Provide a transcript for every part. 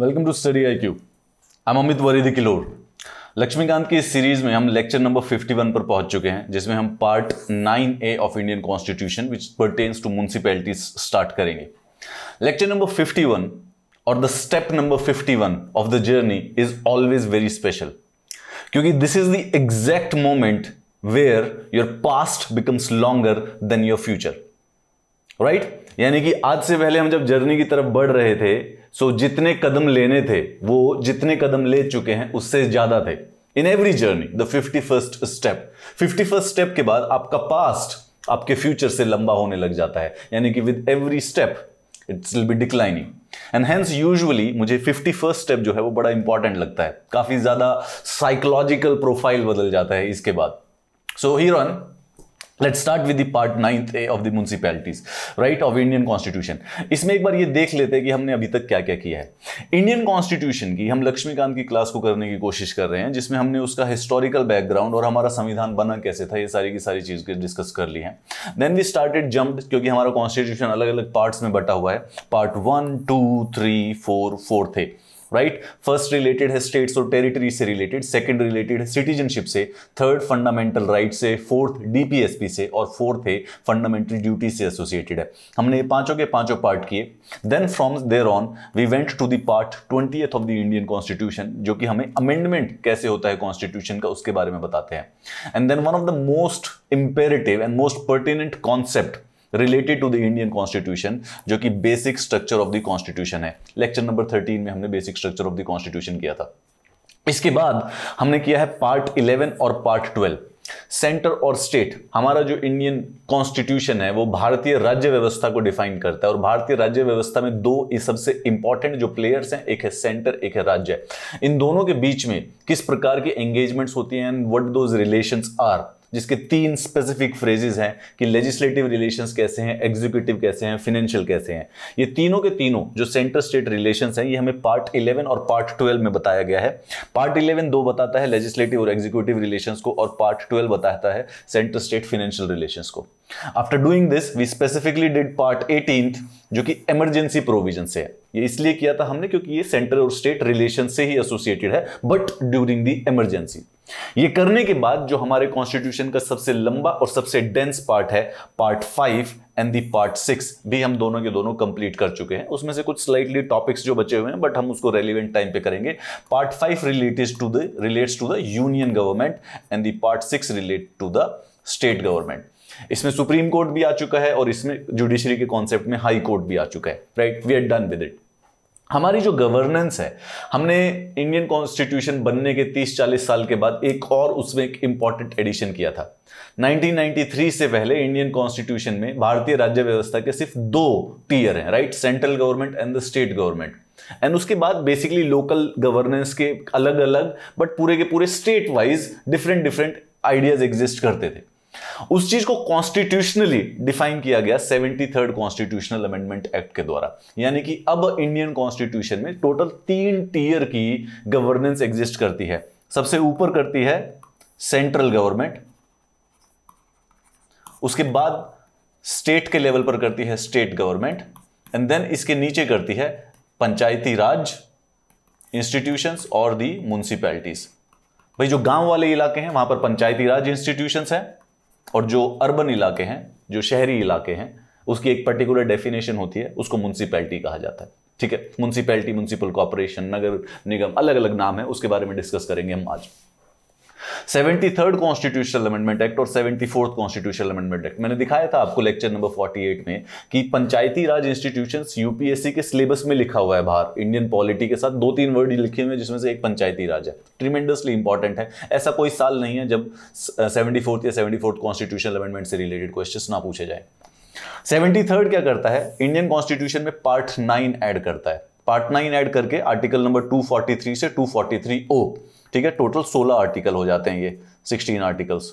Welcome to study IQ I am Amit वरीदी किलोर लक्ष्मीकांत की इस सीरीज में हम लेक्चर नंबर 51 पर पहुंच चुके हैं जिसमें हम part 9 A of Indian constitution which pertains to municipalities start करेंगे लेक्चर नंबर 51 और the step number 51 of the journey is always very special क्योंकि this is the exact moment where your past becomes longer than your future right यानी कि आज से पहले हम जब जर्नी की तरफ बढ़ रहे थे सो जितने कदम लेने थे वो जितने कदम ले चुके हैं उससे ज़्यादा थे in every journey the fifty first step fifty first step के बाद आपका पास्ट आपके फ्यूचर से लंबा होने लग जाता है यानी कि with every step it's will be declining and hence usually मुझे फिफ्टी फर्स्ट स्टेप जो है वो बड़ा इंपॉर्टेंट लगता है काफ़ी ज़्यादा साइकोलॉजिकल प्रोफाइल बदल जाता है इसके बाद so hereon let start with the part ninth A of the municipalities right of Indian constitution इसमें एक बार ये देख लेते हैं कि हमने अभी तक क्या क्या किया है इंडियन कॉन्स्टिट्यूशन की हम लक्ष्मीकांत की क्लास को करने की कोशिश कर रहे हैं जिसमें हमने उसका हिस्टोरिकल बैकग्राउंड और हमारा संविधान बना कैसे था ये सारी की सारी चीज़ डिस्कस कर ली है देन वी स्टार्टेड जम्प क्योंकि हमारा कॉन्स्टिट्यूशन अलग अलग पार्ट्स में बटा हुआ है part one two three four fourth है राइट फर्स्ट रिलेटेड है स्टेट्स और टेरिटरी से रिलेटेड सेकंड रिलेटेड है सिटीजनशिप से थर्ड फंडामेंटल राइट से फोर्थ डीपीएसपी से और फोर्थ है फंडामेंटल ड्यूटी से एसोसिएटेड है हमने पांचों के पांचों पार्ट किए then from there on we went to the part twenty of the Indian constitution जो कि हमें अमेंडमेंट कैसे होता है कॉन्स्टिट्यूशन का उसके बारे में बताते हैं and then one of the most imperative and most pertinent concept related to the Indian constitution जो कि basic structure of the constitution है लेक्चर नंबर थर्टीन में हमने basic structure of the constitution किया था इसके बाद हमने किया है पार्ट इलेवन और पार्ट ट्वेल्व सेंटर और स्टेट हमारा जो इंडियन कॉन्स्टिट्यूशन है वो भारतीय राज्य व्यवस्था को डिफाइन करता है और भारतीय राज्य व्यवस्था में दो सबसे इंपॉर्टेंट जो प्लेयर्स हैं एक है सेंटर एक है राज्य इन दोनों के बीच में किस प्रकार की एंगेजमेंट्स होती हैं and what those relations are जिसके तीन स्पेसिफिक फ्रेजेस हैं कि लेजिस्लेटिव रिलेशंस कैसे हैं एग्जीक्यूटिव कैसे हैं फिनेंशियल कैसे हैं ये तीनों के तीनों जो सेंटर स्टेट रिलेशन हैं ये हमें पार्ट इलेवन और पार्ट ट्वेल्व में बताया गया है पार्ट इलेवन दो बताता है लेजिस्लेटिव और एग्जीक्यूटिव रिलेशन को और पार्ट ट्वेल्व बताता है सेंटर स्टेट फिनेंशियल रिलेशन को after doing this we specifically did part eighteen जो कि इमरजेंसी प्रोविजन से है ये इसलिए किया था हमने क्योंकि ये सेंटर और स्टेट रिलेशन से ही एसोसिएटेड है बट ड्यूरिंग द इमरजेंसी ये करने के बाद जो हमारे कॉन्स्टिट्यूशन का सबसे लंबा और सबसे डेंस पार्ट है part five and the part six भी हम दोनों के दोनों कंप्लीट कर चुके हैं उसमें से कुछ स्लाइटली टॉपिक्स जो बचे हुए हैं बट हम उसको रेलिवेंट टाइम पे करेंगे part five related to the relates to the union government and the part six relate to the state government इसमें सुप्रीम कोर्ट भी आ चुका है और इसमें जुडिशरी के कॉन्सेप्ट में हाई कोर्ट भी आ चुका है right we are done with it हमारी जो गवर्नेंस है हमने इंडियन कॉन्स्टिट्यूशन बनने के 30-40 साल के बाद एक और उसमें एक इम्पॉर्टेंट एडिशन किया था 1993 से पहले इंडियन कॉन्स्टिट्यूशन में भारतीय राज्य व्यवस्था के सिर्फ दो टीयर हैं right central government and the state government and उसके बाद बेसिकली लोकल गवर्नेंस के अलग अलग बट पूरे के पूरे state wise different different ideas exist करते थे उस चीज को कॉन्स्टिट्यूशनली डिफाइन किया गया seventy third constitutional amendment act के द्वारा यानी कि अब इंडियन कॉन्स्टिट्यूशन में टोटल तीन टीयर की गवर्नेंस एग्जिस्ट करती है सबसे ऊपर करती है सेंट्रल गवर्नमेंट उसके बाद स्टेट के लेवल पर करती है स्टेट गवर्नमेंट एंड देन इसके नीचे करती है पंचायती राज इंस्टीट्यूशंस और दी म्यूनसिपैलिटीज भाई जो गांव वाले इलाके हैं वहां पर पंचायती राज इंस्टीट्यूशंस हैं और जो अर्बन इलाके हैं जो शहरी इलाके हैं उसकी एक पर्टिकुलर डेफिनेशन होती है उसको म्यूनसिपैलिटी कहा जाता है ठीक है म्यूनसिपैलिटी म्यूनसिपल कॉरपोरेशन नगर निगम अलग अलग नाम है उसके बारे में डिस्कस करेंगे हम आज seventy third constitutional amendment act और seventy fourth constitutional amendment act मैंने दिखाया था आपको लेक्चर नंबर फोर्टी एट में कि पंचायती राज इंस्टीट्यूशन यूपीएससी के सिलेबस में लिखा हुआ है बाहर इंडियन पॉलिटी के साथ दो तीन वर्ड लिखे हुए जिसमें से एक पंचायती राज है ट्रीमेंडसली इंपॉर्टेंट है ऐसा कोई साल नहीं है जब सेवेंटी फोर्थ या सेवेंटी फोर्थ कॉन्स्टिट्यूशनल अमेंडमेंट से रिलेटेड क्वेश्चन ना पूछे जाए सेवेंटी थर्ड क्या करता है इंडियन कॉन्स्टिट्यूशन में पार्ट नाइन ऐड करता है पार्ट नाइन ऐड करके article number two forty three से टू फोर्टी थ्री ओ ठीक है टोटल सोलह आर्टिकल हो जाते हैं ये सिक्सटीन आर्टिकल्स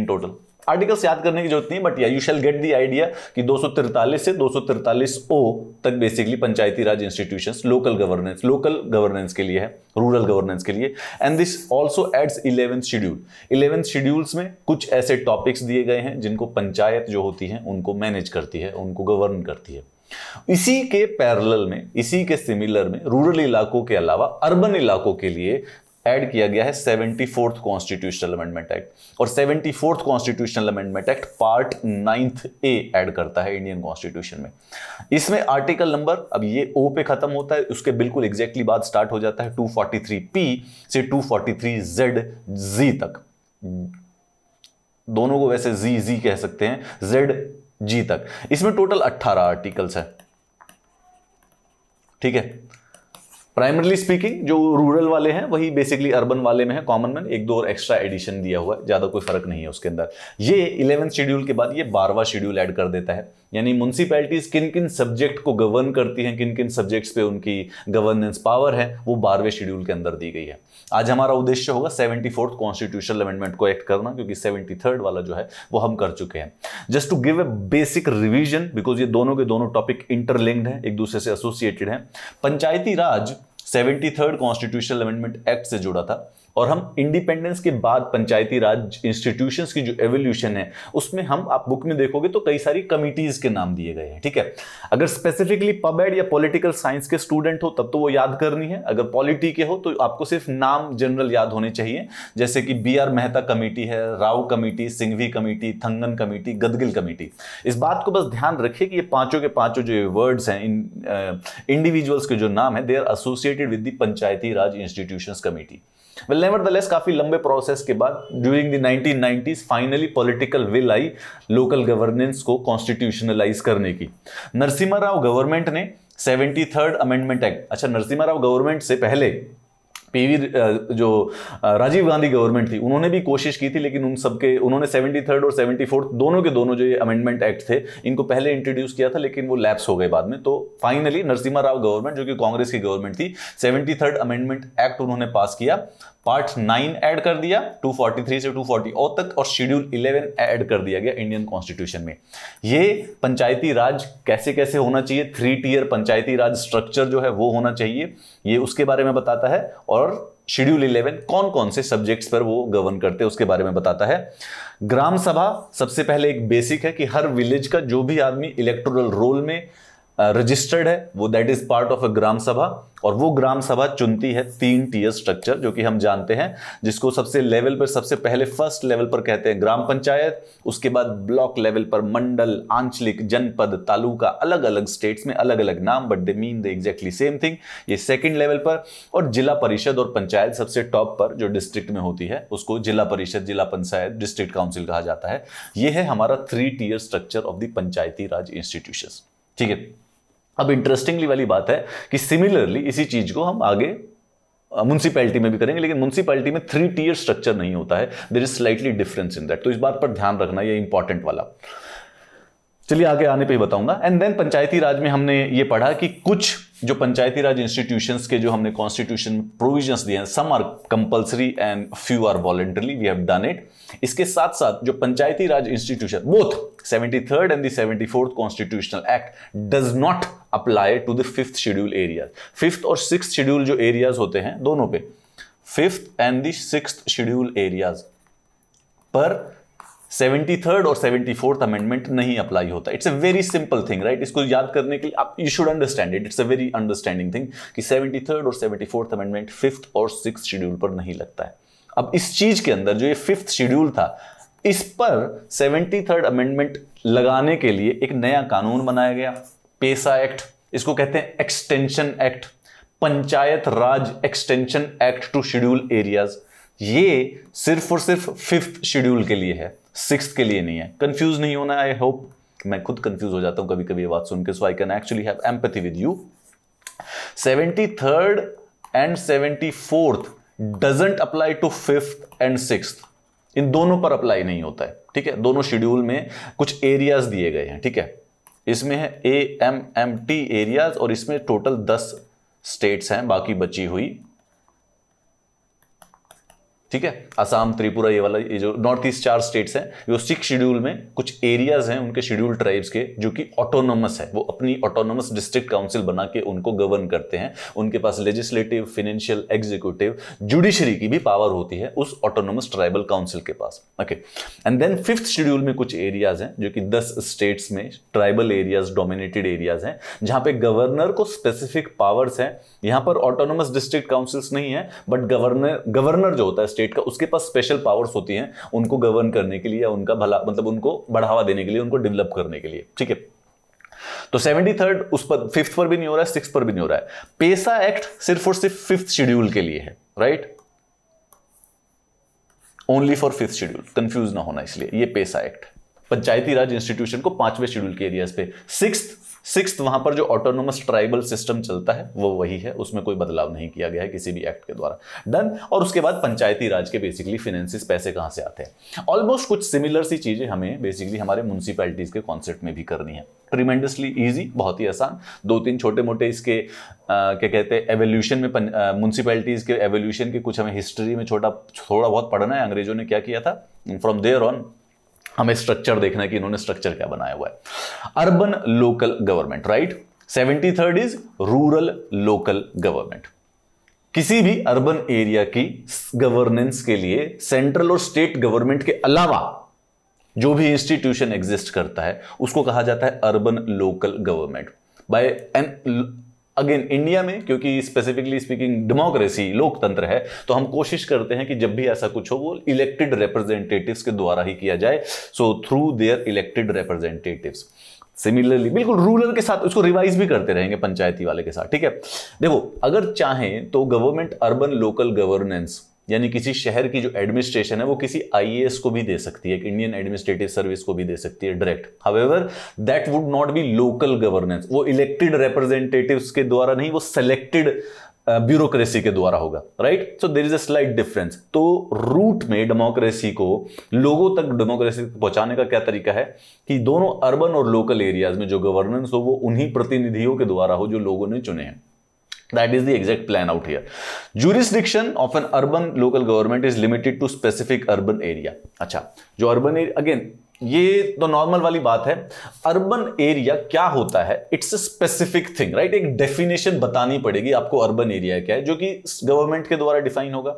इन टोटल आर्टिकल्स याद करने की जरूरत नहीं but yeah you shall get the idea कि 243 से 243 ओ तक बेसिकली पंचायती राज institution local governance local governance के लिए है रूरल गवर्नेंस के लिए and this also adds eleventh schedule eleventh schedules में कुछ ऐसे टॉपिक्स दिए गए हैं जिनको पंचायत जो होती है उनको मैनेज करती है उनको गवर्न करती है इसी के पैरल में इसी के सिमिलर में रूरल इलाकों के अलावा अर्बन इलाकों के लिए ऐड किया गया है seventy fourth constitutional amendment act और seventy fourth constitutional amendment act part ninth A add करता है इंडियन कॉन्स्टिट्यूशन में इसमें आर्टिकल नंबर अब ये ओ पे खत्म होता है उसके बिल्कुल एग्जैक्टली बाद स्टार्ट हो जाता है 243 पी से 243 जेड जी तक दोनों को वैसे जी जी कह सकते हैं जेड जी तक इसमें टोटल 18 आर्टिकल्स है ठीक है प्राइमरली स्पीकिंग जो रूरल वाले हैं वही बेसिकली अर्बन वाले में है कॉमन मैन एक दो और एक्स्ट्रा एडिशन दिया हुआ है ज़्यादा कोई फर्क नहीं है उसके अंदर ये इलेवंथ शेड्यूल के बाद ये बारवा शेड्यूल ऐड कर देता है यानी म्यूनसिपैलिटीज़ किन किन सब्जेक्ट को गवर्न करती हैं किन किन सब्जेक्ट्स पे उनकी गवर्नेंस पावर है वो बारहवें शेड्यूल के अंदर दी गई है आज हमारा उद्देश्य होगा सेवेंटी फोर्थ कॉन्स्टिट्यूशनल अमेंडमेंट को एक्ट करना क्योंकि सेवेंटी थर्ड वाला जो है वो हम कर चुके हैं just to give a basic revision because ये दोनों के दोनों टॉपिक इंटरलिंक्ड हैं एक दूसरे से एसोसिएटेड हैं Panchayati Raj seventy third constitutional amendment act से जुड़ा था और हम इंडिपेंडेंस के बाद पंचायती राज इंस्टीट्यूशंस की जो एवोल्यूशन है उसमें हम आप बुक में देखोगे तो कई सारी कमिटीज के नाम दिए गए हैं ठीक है अगर स्पेसिफिकली पबेड या पॉलिटिकल साइंस के स्टूडेंट हो तब तो वो याद करनी है अगर पॉलिटी के हो तो आपको सिर्फ नाम जनरल याद होने चाहिए जैसे कि बी आर मेहता कमेटी है Rao committee Singhvi committee Thungon committee Gadgil committee इस बात को बस ध्यान रखिए कि ये पांचों के पांचों जो वर्ड्स हैं इंडिविजुअल्स के जो नाम है they are associated with the Panchayati Raj institution committee well nevertheless काफी लंबे प्रोसेस के बाद during the 1990s finally political will आई लोकल गवर्नेंस को कॉन्स्टिट्यूशनलाइज करने की नरसिम्हा राव गवर्नमेंट ने सेवेंटी थर्ड अमेंडमेंट एक्ट अच्छा नरसिम्हा राव गवर्नमेंट से पहले पीवी जो राजीव गांधी गवर्नमेंट थी उन्होंने भी कोशिश की थी लेकिन उन सबके उन्होंने सेवेंटी थर्ड और सेवेंटी फोर्थ दोनों के दोनों जो ये अमेंडमेंट एक्ट थे इनको पहले इंट्रोड्यूस किया था लेकिन वो लैप्स हो गए बाद में तो फाइनली नरसिम्हा राव गवर्नमेंट जो कि कांग्रेस की गवर्नमेंट थी सेवेंटी थर्ड अमेंडमेंट एक्ट उन्होंने पास किया पार्ट नाइन ऐड कर दिया 243 से 240 तक और शेड्यूल 11 ऐड कर दिया गया इंडियन कॉन्स्टिट्यूशन में ये पंचायती राज कैसे कैसे होना चाहिए three tier Panchayati Raj structure जो है वो होना चाहिए ये उसके बारे में बताता है और शेड्यूल 11 कौन कौन से सब्जेक्ट्स पर वो गवर्न करते हैं उसके बारे में बताता है ग्राम सभा सबसे पहले एक बेसिक है कि हर विलेज का जो भी आदमी इलेक्टोरल रोल में रजिस्टर्ड है वो that is part of a Gram Sabha और वो ग्राम सभा चुनती है तीन टीयर स्ट्रक्चर जो कि हम जानते हैं जिसको सबसे लेवल पर सबसे पहले फर्स्ट लेवल पर कहते हैं ग्राम पंचायत उसके बाद ब्लॉक लेवल पर मंडल आंचलिक जनपद तालुका अलग अलग स्टेट्स में अलग अलग नाम but they mean the exactly same thing ये सेकेंड लेवल पर और जिला परिषद और पंचायत सबसे टॉप पर जो डिस्ट्रिक्ट में होती है उसको जिला परिषद जिला पंचायत डिस्ट्रिक्ट काउंसिल कहा जाता है ये है हमारा three tier structure of the Panchayati Raj institution ठीक है अब इंटरेस्टिंगली वाली बात है कि सिमिलरली इसी चीज़ को हम आगे म्यूनसिपैलिटी में भी करेंगे लेकिन म्यूनसिपैलिटी में थ्री टीयर स्ट्रक्चर नहीं होता है there is slightly difference in that तो इस बात पर ध्यान रखना यह इंपॉर्टेंट वाला चलिए आगे आने पे ही बताऊंगा एंड देन पंचायती राज में हमने ये पढ़ा कि कुछ जो पंचायती राज इंस्टीट्यूशंस के जो हमने कॉन्स्टिट्यूशन प्रोविजंस दिए हैं some are compulsory and few are voluntarily we have done it इसके साथ साथ जो पंचायती राज institution both seventy third and the fourth constitutional act does not apply to the fifth schedule areas fifth और six schedule जो areas होते हैं दोनों पे fifth and six schedule areas पर सेवेंटी थर्ड और सेवेंटी फोर्थ अमेंडमेंट नहीं apply होता it's a very simple thing right इसको याद करने के लिए आप you should understand it it's a very understanding thing कि सेवेंटी थर्ड और सेवेंटी फोर्थ अमेंडमेंट फिफ्थ और सिक्स शेड्यूल पर नहीं लगता है अब इस चीज के अंदर जो ये फिफ्थ शेड्यूल था इस पर सेवेंटी थर्ड अमेंडमेंट लगाने के लिए एक नया कानून बनाया गया पेशा एक्ट इसको कहते हैं extension act Panchayat Raj extension act to schedule areas ये सिर्फ और सिर्फ फिफ्थ शेड्यूल के लिए है सिक्स के लिए नहीं है कंफ्यूज नहीं होना आई होप मैं खुद कंफ्यूज हो जाता हूं कभी कभी ये बात सुनकर so I can actually have empathy with you seventy third and seventy fourth doesn't apply to fifth and six इन दोनों पर अप्लाई नहीं होता है ठीक है दोनों शेड्यूल में कुछ एरियाज दिए गए हैं ठीक है इसमें है A M M T areas और इसमें टोटल दस स्टेट्स हैं बाकी बची हुई ठीक है असम त्रिपुरा ये वाला ये जो नॉर्थ ईस्ट चार स्टेट्स हैं वो सिक्स शेड्यूल में कुछ एरियाज हैं उनके शेड्यूल ट्राइब्स के जो कि ऑटोनोमस है वो अपनी ऑटोनोमस डिस्ट्रिक्ट काउंसिल बना के उनको गवर्न करते हैं उनके पास लेजिस्लेटिव फिनेंशियल एग्जीक्यूटिव जुडिशरी की भी पावर होती है उस ऑटोनोमस ट्राइबल काउंसिल के पास okay and then fifth schedule में कुछ एरियाज हैं जो कि दस स्टेट्स में ट्राइबल एरियाज डोमिनेटेड एरियाज हैं जहां पे गवर्नर को स्पेसिफिक पावर्स हैं यहां पर ऑटोनोमस डिस्ट्रिक्ट काउंसिल्स नहीं है बट गवर्नर गवर्नर जो होता है स्टेट का उसके पास स्पेशल पावर्स होती हैं उनको गवर्न करने के लिए या उनका भला मतलब उनको बढ़ावा देने के लिए उनको डेवलप करने के लिए ठीक है तो सेवेंटी थर्ड उस पर फिफ्थ पर भी नहीं हो रहा है सिक्स पर भी नहीं हो रहा है पेसा एक्ट सिर्फ और सिर्फ फिफ्थ शेड्यूल के लिए है right only for fifth schedule confuse ना होना इसलिए ये पेसा एक्ट पंचायती राज इंस्टीट्यूशन को पांचवें शेड्यूल के एरियाज पे सिक्स सिक्स वहां पर जो ऑटोनोमस ट्राइबल सिस्टम चलता है वो वही है उसमें कोई बदलाव नहीं किया गया है किसी भी एक्ट के द्वारा डन और उसके बाद पंचायती राज के बेसिकली फिनेंसिस पैसे कहाँ से आते हैं ऑलमोस्ट कुछ सिमिलर सी चीजें हमें बेसिकली हमारे म्यूनसिपैलिटीज के कॉन्सेप्ट में भी करनी है ट्रीमेंडसली ईजी बहुत ही आसान दो तीन छोटे मोटे इसके क्या कहते हैं एवोल्यूशन में म्यूनसिपैलिटीज के एवोल्यूशन के कुछ हमें हिस्ट्री में छोटा थोड़ा बहुत पढ़ना है अंग्रेजों ने क्या किया था फ्रॉम देयर ऑन हमें स्ट्रक्चर देखना है कि इन्होंने स्ट्रक्चर क्या बनाया हुआ है urban local government right seventy third is rural local government किसी भी अर्बन एरिया की गवर्नेंस के लिए सेंट्रल और स्टेट गवर्नमेंट के अलावा जो भी इंस्टीट्यूशन एग्जिस्ट करता है उसको कहा जाता है urban local government by and again India में क्योंकि स्पेसिफिकली स्पीकिंग डेमोक्रेसी लोकतंत्र है तो हम कोशिश करते हैं कि जब भी ऐसा कुछ हो वो इलेक्टेड रिप्रेजेंटेटिव्स के द्वारा ही किया जाए so through their elected representatives similarly बिल्कुल रूरल के साथ उसको रिवाइज भी करते रहेंगे पंचायती वाले के साथ ठीक है देखो अगर चाहें तो गवर्नमेंट अर्बन लोकल गवर्नेंस यानी किसी शहर की जो एडमिनिस्ट्रेशन है वो किसी आई को भी दे सकती है इंडियन एडमिनिस्ट्रेटिव सर्विस को भी दे सकती है direct however that would not be local governance वो इलेक्टेड रिप्रेजेंटेटिव के द्वारा नहीं वो सेलेक्टेड ब्यूरोक्रेसी के द्वारा होगा right so there is a slight difference तो रूट में डेमोक्रेसी को लोगों तक डेमोक्रेसी तक पहुंचाने का क्या तरीका है कि दोनों अर्बन और लोकल एरियाज में जो गवर्नेंस हो वो उन्हीं प्रतिनिधियों के द्वारा हो जो लोगों ने चुने हैं That is the exact plan out here. Jurisdiction of an urban local government is limited to specific urban area. अच्छा जो urban area again ये तो नॉर्मल वाली बात है अर्बन एरिया क्या होता है it's a specific thing right एक डेफिनेशन बतानी पड़ेगी आपको अर्बन एरिया क्या है जो कि गवर्नमेंट के द्वारा डिफाइन होगा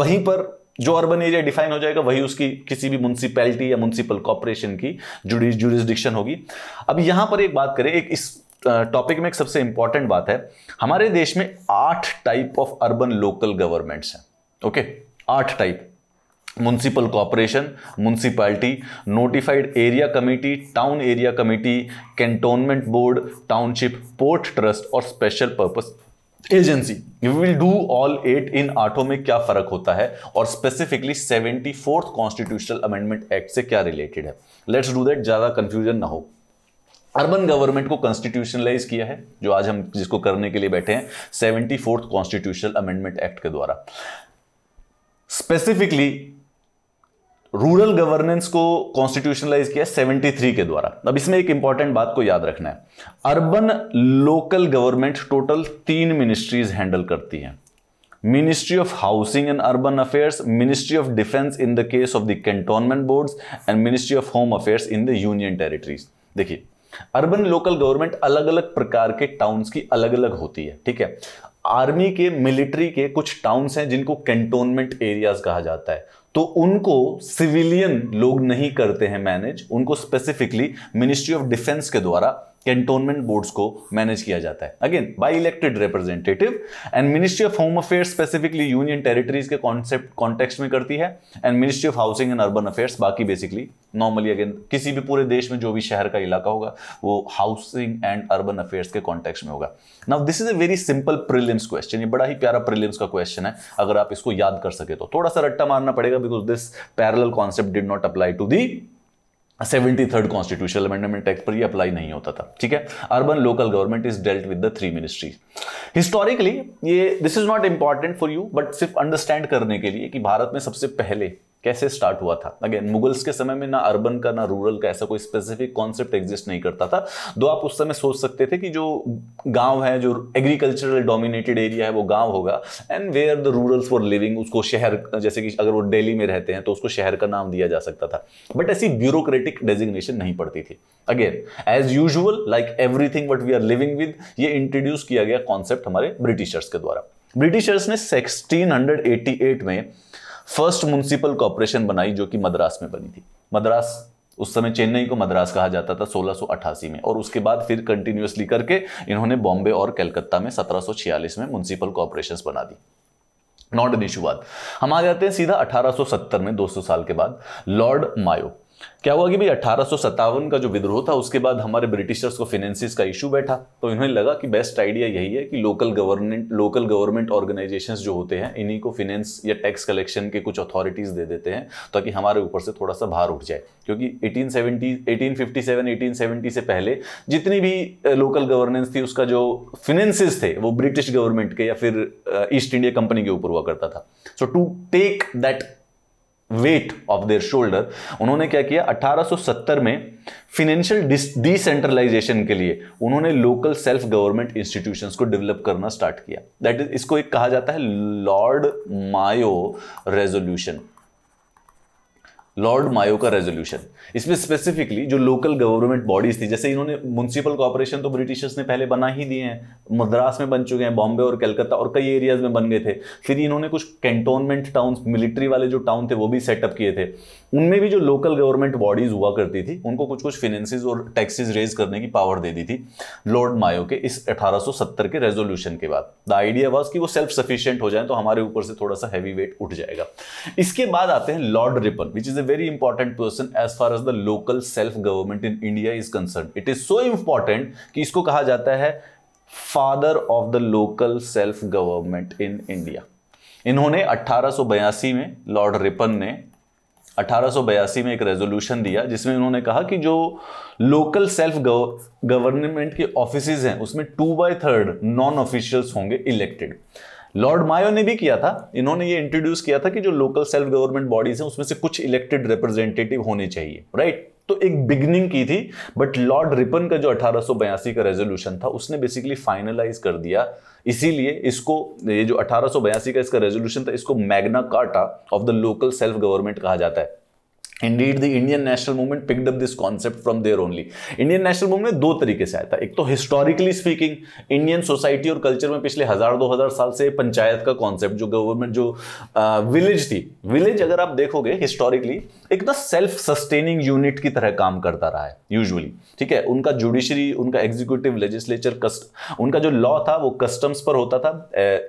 वहीं पर जो अर्बन एरिया डिफाइन हो जाएगा वही उसकी किसी भी म्यूनसिपैलिटी या म्यूनसिपल कॉरपोरेशन की जुडिस जुरिस्डिक्शन होगी अब यहां पर एक बात करें एक टॉपिक में एक सबसे इंपॉर्टेंट बात है हमारे देश में आठ type of urban local governments हैं ओके आठ type municipal corporation municipality notified area committee town area committee cantonment board township port trust और special purpose agency you will do all eight इन आठों में क्या फर्क होता है और specifically seventy fourth constitutional amendment act से क्या रिलेटेड है लेट्स डू दैट ज़्यादा कंफ्यूजन ना हो अर्बन गवर्नमेंट को कॉन्स्टिट्यूशनलाइज किया है जो आज हम जिसको करने के लिए बैठे हैं seventy fourth constitutional amendment act के द्वारा स्पेसिफिकली रूरल गवर्नेंस को कॉन्स्टिट्यूशनलाइज किया थ्री के द्वारा अब इसमें एक इंपॉर्टेंट बात को याद रखना है अर्बन लोकल गवर्नमेंट टोटल तीन मिनिस्ट्रीज हैंडल करती हैं ministry of housing and urban affairs ministry of defence in the case of the cantonment boards and ministry of home affairs in the union territories देखिए urban local government अलग अलग प्रकार के towns की अलग अलग होती है ठीक है आर्मी के मिलिट्री के कुछ टाउन्स हैं जिनको कैंटोनमेंट एरियाज कहा जाता है तो उनको सिविलियन लोग नहीं करते हैं मैनेज उनको स्पेसिफिकली मिनिस्ट्री ऑफ डिफेंस के द्वारा कैंटोनमेंट बोर्ड्स को मैनेज किया जाता है again by elected representative and ministry of home affair specifically union territories के कॉन्सेप्ट कॉन्टेक्स्ट में करती है and ministry of housing and urban affairs बाकी बेसिकली नॉर्मली अगेन किसी भी पूरे देश में जो भी शहर का इलाका होगा वो हाउसिंग एंड अर्बन अफेयर्स के कॉन्टेक्स में होगा now this is a very simple prelims question ये बड़ा ही प्यारा प्रिलिम्स का क्वेश्चन है अगर आप इसको याद कर सके तो थोड़ा सा रट्टा मारना पड़ेगा because this parallel concept did not apply to the seventy third constitution amendment act पर ये अप्लाई नहीं होता था ठीक है urban local government is dealt with the three ministry historically ये this is not important for you but सिर्फ understand करने के लिए कि भारत में सबसे पहले कैसे स्टार्ट हुआ था अगेन मुगल्स के समय में ना अर्बन का ना रूरल का ऐसा कोई स्पेसिफिक कॉन्सेप्ट एग्जिस्ट नहीं करता था दो आप उस समय सोच सकते थे कि जो गांव है जो एग्रीकल्चरल डोमिनेटेड एरिया है वो गांव होगा and where the rurals for living उसको शहर जैसे कि अगर वो डेली में रहते हैं तो उसको शहर का नाम दिया जा सकता था बट ऐसी ब्यूरोक्रेटिक डेजिग्नेशन नहीं पड़ती थी again as usual like everything what we are living with ये इंट्रोड्यूस किया गया कॉन्सेप्ट हमारे ब्रिटिशर्स के द्वारा ब्रिटिशर्स ने सिक्सटीन में फर्स्ट म्यूनसिपल कॉरपोरेशन बनाई जो कि मद्रास में बनी थी मद्रास उस समय चेन्नई को मद्रास कहा जाता था 1688 में और उसके बाद फिर कंटिन्यूसली करके इन्होंने बॉम्बे और कलकत्ता में 1746 में म्यूनसिपल कॉरपोरेशन बना दी नॉट एन इशू बात हम आ जाते हैं सीधा 1870 में 200 साल के बाद लॉर्ड मायो क्या हुआ कि भाई अट्ठारह का जो विद्रोह था उसके बाद हमारे ब्रिटिशर्स को फिनेंसिस का इशू बैठा तो इन्हें लगा कि बेस्ट आइडिया यही है कि local government local government organisations जो होते हैं इन्हीं को फिनेंस या टैक्स कलेक्शन के कुछ अथॉरिटीज़ दे देते हैं ताकि हमारे ऊपर से थोड़ा सा भार उठ जाए क्योंकि एटीन सेवेंटी 1870 से पहले जितनी भी लोकल गवर्नेंस थी उसका जो फिनेंसिस थे वो ब्रिटिश गवर्नमेंट के या फिर ईस्ट इंडिया कंपनी के ऊपर हुआ करता था so to take that weight of their shoulder उन्होंने क्या किया 1870 में फिनेंशियल डिसेंट्रलाइजेशन के लिए उन्होंने लोकल सेल्फ गवर्नमेंट इंस्टीट्यूशंस को डेवलप करना स्टार्ट किया दैट इज इसको एक कहा जाता है Lord Mayo resolution Lord Mayo का रेजोल्यूशन इसमें स्पेसिफिकली जो लोकल गवर्नमेंट बॉडीज थी जैसे इन्होंने म्यूनसिपल कॉपोरेशन तो ब्रिटिशर्स ने पहले बना ही दिए हैं मद्रास में बन चुके हैं बॉम्बे और कलकत्ता और कई एरियाज में बन गए थे फिर इन्होंने कुछ कैंटोनमेंट टाउन मिलिट्री वाले जो टाउन थे वो भी सेटअप किए थे उनमें भी जो लोकल गवर्नमेंट बॉडीज हुआ करती थी उनको कुछ कुछ फिनेंसिस और टैक्सेस रेज करने की पावर दे दी थी लॉर्ड मायो के इस 1870 के रेजोल्यूशन के बाद द आइडिया वॉज कि वो सेल्फ सफिशियंट हो जाए तो हमारे ऊपर से थोड़ा सा हैवी वेट उठ जाएगा इसके बाद आते हैं Lord Ripon which is a very important person as far as the local self government in India is concerned. It is so important कि इसको कहा जाता है father of the local self government in India. इन्होंने 1882 में Lord Ripon ने 1882 में एक रेजोल्यूशन दिया जिसमें उन्होंने कहा कि जो लोकल सेल्फ गवर्नमेंट के ऑफिस हैं उसमें two by third non officials होंगे इलेक्टेड लॉर्ड मायो ने भी किया था इन्होंने ये इंट्रोड्यूस किया था कि जो लोकल सेल्फ गवर्नमेंट बॉडीज हैं उसमें से कुछ इलेक्टेड रिप्रेजेंटेटिव होने चाहिए राइट तो एक बिगनिंग की थी बट लॉर्ड रिपन का जो अठारह का रेजोल्यूशन था उसने बेसिकली फाइनलाइज कर दिया इसीलिए इसको ये जो अठारह का इसका रेजोल्यूशन था इसको Magna Carta of the local self government कहा जाता है Indeed, the Indian national movement picked up this concept from there only. Indian national movement दो तरीके से आया था एक तो हिस्टोरिकली स्पीकिंग इंडियन सोसाइटी और कल्चर में पिछले हजार दो हजार साल से पंचायत का कॉन्सेप्ट जो गवर्नमेंट जो विलेज थी विलेज अगर आप देखोगे हिस्टोरिकली एक ना सेल्फ सस्टेनिंग यूनिट की तरह काम करता रहा है यूजली ठीक है उनका जुडिशरी उनका एग्जीक्यूटिव लेजिस्लेचर कस्ट उनका जो लॉ था वो कस्टम्स पर होता था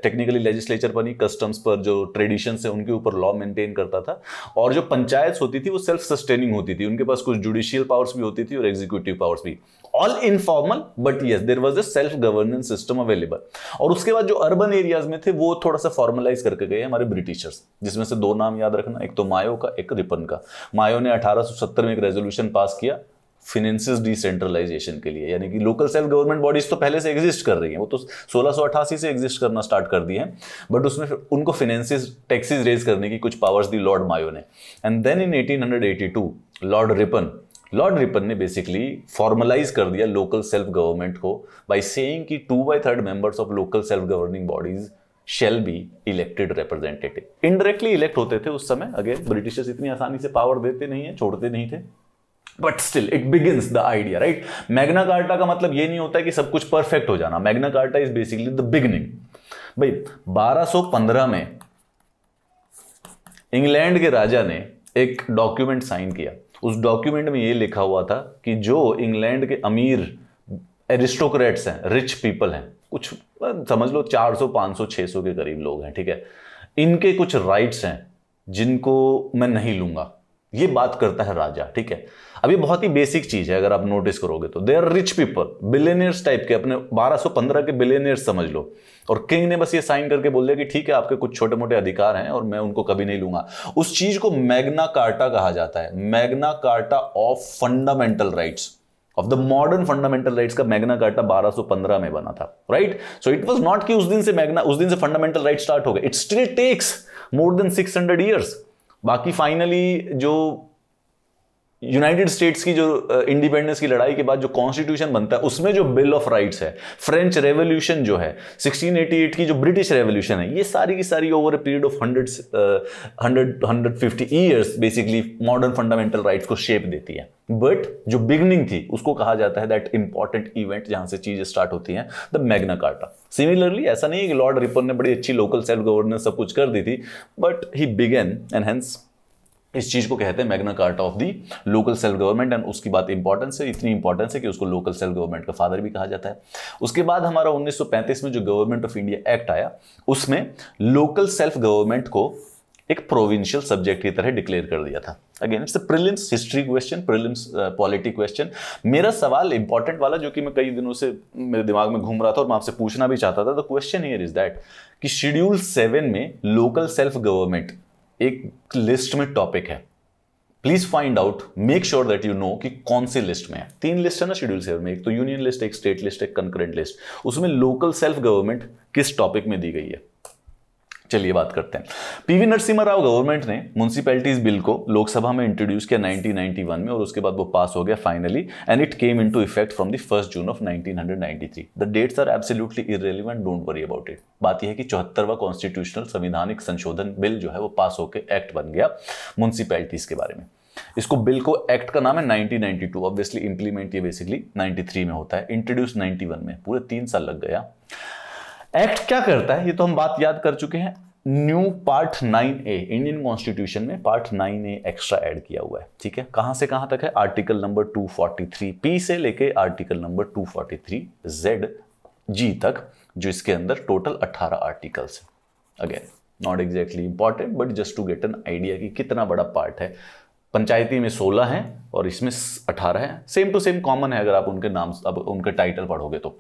टेक्निकली लेजिस्लेचर पर नहीं कस्टम्स पर जो ट्रेडिशन है उनके ऊपर लॉ मेंटेन करता था और जो पंचायत होती थी वो सेल्फ सस्टेनिंग होती थी उनके पास कुछ जुडिशियल पावर्स भी होती थी और एग्जीक्यूटिव पावर्स भी all informal but yes there was a self governance system available और उसके बाद जो अर्बन एरियाज में थे वो थोड़ा सा फॉर्मलाइज करके गए हमारे ब्रिटिशर्स जिसमें से दो नाम याद रखना एक तो मायो का एक रिपन का मायो ने अठारह में एक रेजोल्यूशन पास किया फिनेंसिस डिसेंट्रलाइजेशन के लिए यानी कि लोकल सेल्फ गवर्नमेंट बॉडीज तो पहले से एग्जिस्ट कर रही हैं वो तो सोलह से एग्जिस्ट करना स्टार्ट कर दी हैं बट उसमें उनको फिनेंसिस टैक्सेस रेज करने की कुछ पावर्स दी लॉर्ड मायो ने and then in 1882 Lord Ripon Lord Ripon ने बेसिकली फॉर्मलाइज कर दिया लोकल सेल्फ गवर्नमेंट को बाई सेइंग कि two by third members of local self governing bodies shall be elected representative indirectly elect होते थे उस समय अगेन ब्रिटिशर्स इतनी आसानी से पावर देते नहीं है छोड़ते नहीं थे but still it begin the idea right Magna Carta का मतलब ये नहीं होता कि सब कुछ परफेक्ट हो जाना Magna Carta is basically the beginning भाई 1215 में इंग्लैंड के राजा ने एक डॉक्यूमेंट साइन किया उस डॉक्यूमेंट में ये लिखा हुआ था कि जो इंग्लैंड के अमीर एरिस्टोक्रेट्स हैं रिच पीपल हैं कुछ समझ लो 400 500 600 के करीब लोग हैं ठीक है इनके कुछ राइट्स हैं जिनको मैं नहीं लूंगा ये बात करता है राजा ठीक है अब ये बहुत ही बेसिक चीज है अगर आप नोटिस करोगे तो they are rich people billionaires type के अपने 1215 के बिलेनियर्स समझ लो और किंग ने बस ये साइन करके बोल दिया कि ठीक है आपके कुछ छोटे मोटे अधिकार हैं और मैं उनको कभी नहीं लूंगा उस चीज को मैग्ना कार्टा कहा जाता है Magna Carta of fundamental rights of the modern fundamental right का मैग्ना कार्टा 1215 में बना था right so it was not कि उस दिन से मैग्ना उस दिन से फंडामेंटल राइट स्टार्ट हो गए it still takes more than six hundred years बाकी फाइनली जो यूनाइटेड स्टेट्स की जो इंडिपेंडेंस की लड़ाई के बाद जो कॉन्स्टिट्यूशन बनता है उसमें जो बिल ऑफ राइट्स है फ्रेंच रेवोल्यूशन जो है 1688 की जो ब्रिटिश रेवोल्यूशन है ये सारी की सारी over a period of hundred hundred hundred fifty years basically modern fundamental rights को शेप देती है बट जो बिगनिंग थी उसको कहा जाता है दैट इंपॉर्टेंट इवेंट जहां से चीजें स्टार्ट होती हैं द मैग्ना कार्टा सिमिलरली ऐसा नहीं है कि लॉर्ड रिपन ने बड़ी अच्छी लोकल सेल्फ गवर्नेंस सब कुछ कर दी थी but he began and hence इस चीज़ को कहते हैं Magna Carta of the local self government and उसकी बात इंपॉर्टेंस है इतनी इंपॉर्टेंस है कि उसको लोकल सेल्फ गवर्नमेंट का फादर भी कहा जाता है उसके बाद हमारा 1935 में जो गवर्नमेंट ऑफ इंडिया एक्ट आया उसमें लोकल सेल्फ गवर्नमेंट को एक प्रोविंशियल सब्जेक्ट की तरह डिक्लेयर कर दिया था again it's prelims history question prelims polity question मेरा सवाल इंपॉर्टेंट वाला जो कि मैं कई दिनों से मेरे दिमाग में घूम रहा था और मैं आपसे पूछना भी चाहता था the question here is that कि शेड्यूल सेवन में लोकल सेल्फ गवर्नमेंट एक लिस्ट में टॉपिक है please find out make sure that you know कि कौन सी लिस्ट में है तीन लिस्ट है ना शेड्यूल सेवन में एक तो यूनियन लिस्ट एक स्टेट लिस्ट एक कंकरेंट लिस्ट उसमें लोकल सेल्फ गवर्नमेंट किस टॉपिक में दी गई है चलिए बात करते हैं पीवी नरसिम्हा राव गवर्नमेंट ने म्यूनसिपैलिटीज बिल को लोकसभा में इंट्रोड्यूस किया 1991 में और उसके बाद वो पास हो गया finally and it came into effect from the first June of 1993 the dates are absolutely irrelevant don't worry about it बात यह है कि चौहत्तरवा कॉन्स्टिट्यूशनल संविधानिक संशोधन बिल जो है वो पास होकर एक्ट बन गया म्यूनसिपैलिटीज के बारे में इसको बिल को एक्ट का नाम है 1992 ऑब्वियसली इंप्लीमेंट ये बेसिकली 93 में होता है इंट्रोड्यूस 91 में पूरे तीन साल लग गया एक्ट क्या करता है ये तो हम बात याद कर चुके हैं new part nine A Indian constitution में part nine A extra add किया हुआ है ठीक है कहां से कहां तक है आर्टिकल नंबर 243 पी से लेके आर्टिकल नंबर 243 जेड जी तक जो इसके अंदर टोटल 18 आर्टिकल्स है again not exactly important but just to get an idea कि कितना बड़ा पार्ट है पंचायती में 16 है और इसमें 18 है सेम टू सेम कॉमन है अगर आप उनके नाम अब उनके टाइटल पढ़ोगे तो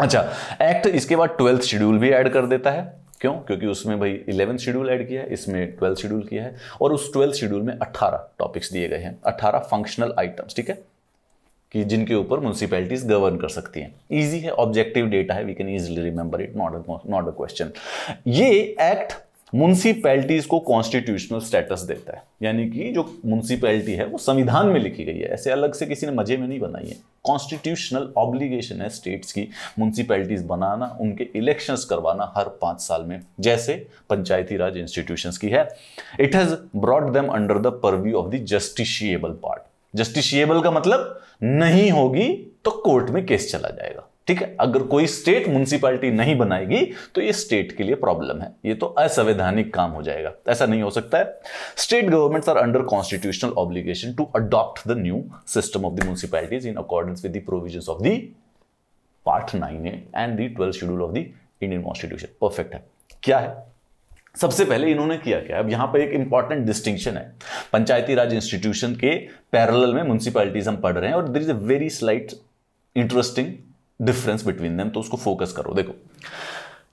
अच्छा एक्ट इसके बाद ट्वेल्थ शेड्यूल भी ऐड कर देता है क्यों क्योंकि उसमें भाई इलेवंथ शेड्यूल ऐड किया है इसमें ट्वेल्थ शेड्यूल किया है और उस ट्वेल्थ शेड्यूल में अट्ठारह टॉपिक्स दिए गए हैं अट्ठारह फंक्शनल आइटम्स ठीक है कि जिनके ऊपर म्यूनसिपैलिटीज गवर्न कर सकती हैं ईजी है ऑब्जेक्टिव डेटा है we can easily remember it not not a question ये एक्ट म्यूनसिपैलिटीज को कॉन्स्टिट्यूशनल स्टेटस देता है यानी कि जो म्यूनसिपैलिटी है वो संविधान में लिखी गई है ऐसे अलग से किसी ने मजे में नहीं बनाई है कॉन्स्टिट्यूशनल ऑब्लिगेशन है स्टेट्स की म्यूनसिपैलिटीज बनाना उनके इलेक्शंस करवाना हर पांच साल में जैसे पंचायती राज इंस्टीट्यूशन की है it has brought them under the purview of the justiciable part justiciable का मतलब नहीं होगी तो कोर्ट में केस चला जाएगा ठीक है अगर कोई स्टेट म्यूनसिपालिटी नहीं बनाएगी तो ये स्टेट के लिए प्रॉब्लम है ये तो असंवैधानिक काम हो जाएगा ऐसा नहीं हो सकता है state government are under constitutional obligation to adopt the new system of the municipalities in accordance with the provision of the part nine A and the twelfth schedule of the Indian constitution perfect है क्या है सबसे पहले इन्होंने किया क्या अब यहां पर एक इंपॉर्टेंट डिस्टिंक्शन है पंचायती राज इंस्टीट्यूशन के पैरल में म्यूनसिपैलिटीज हम पढ़ रहे हैं और there is a very slight interesting difference between them तो उसको फोकस करो देखो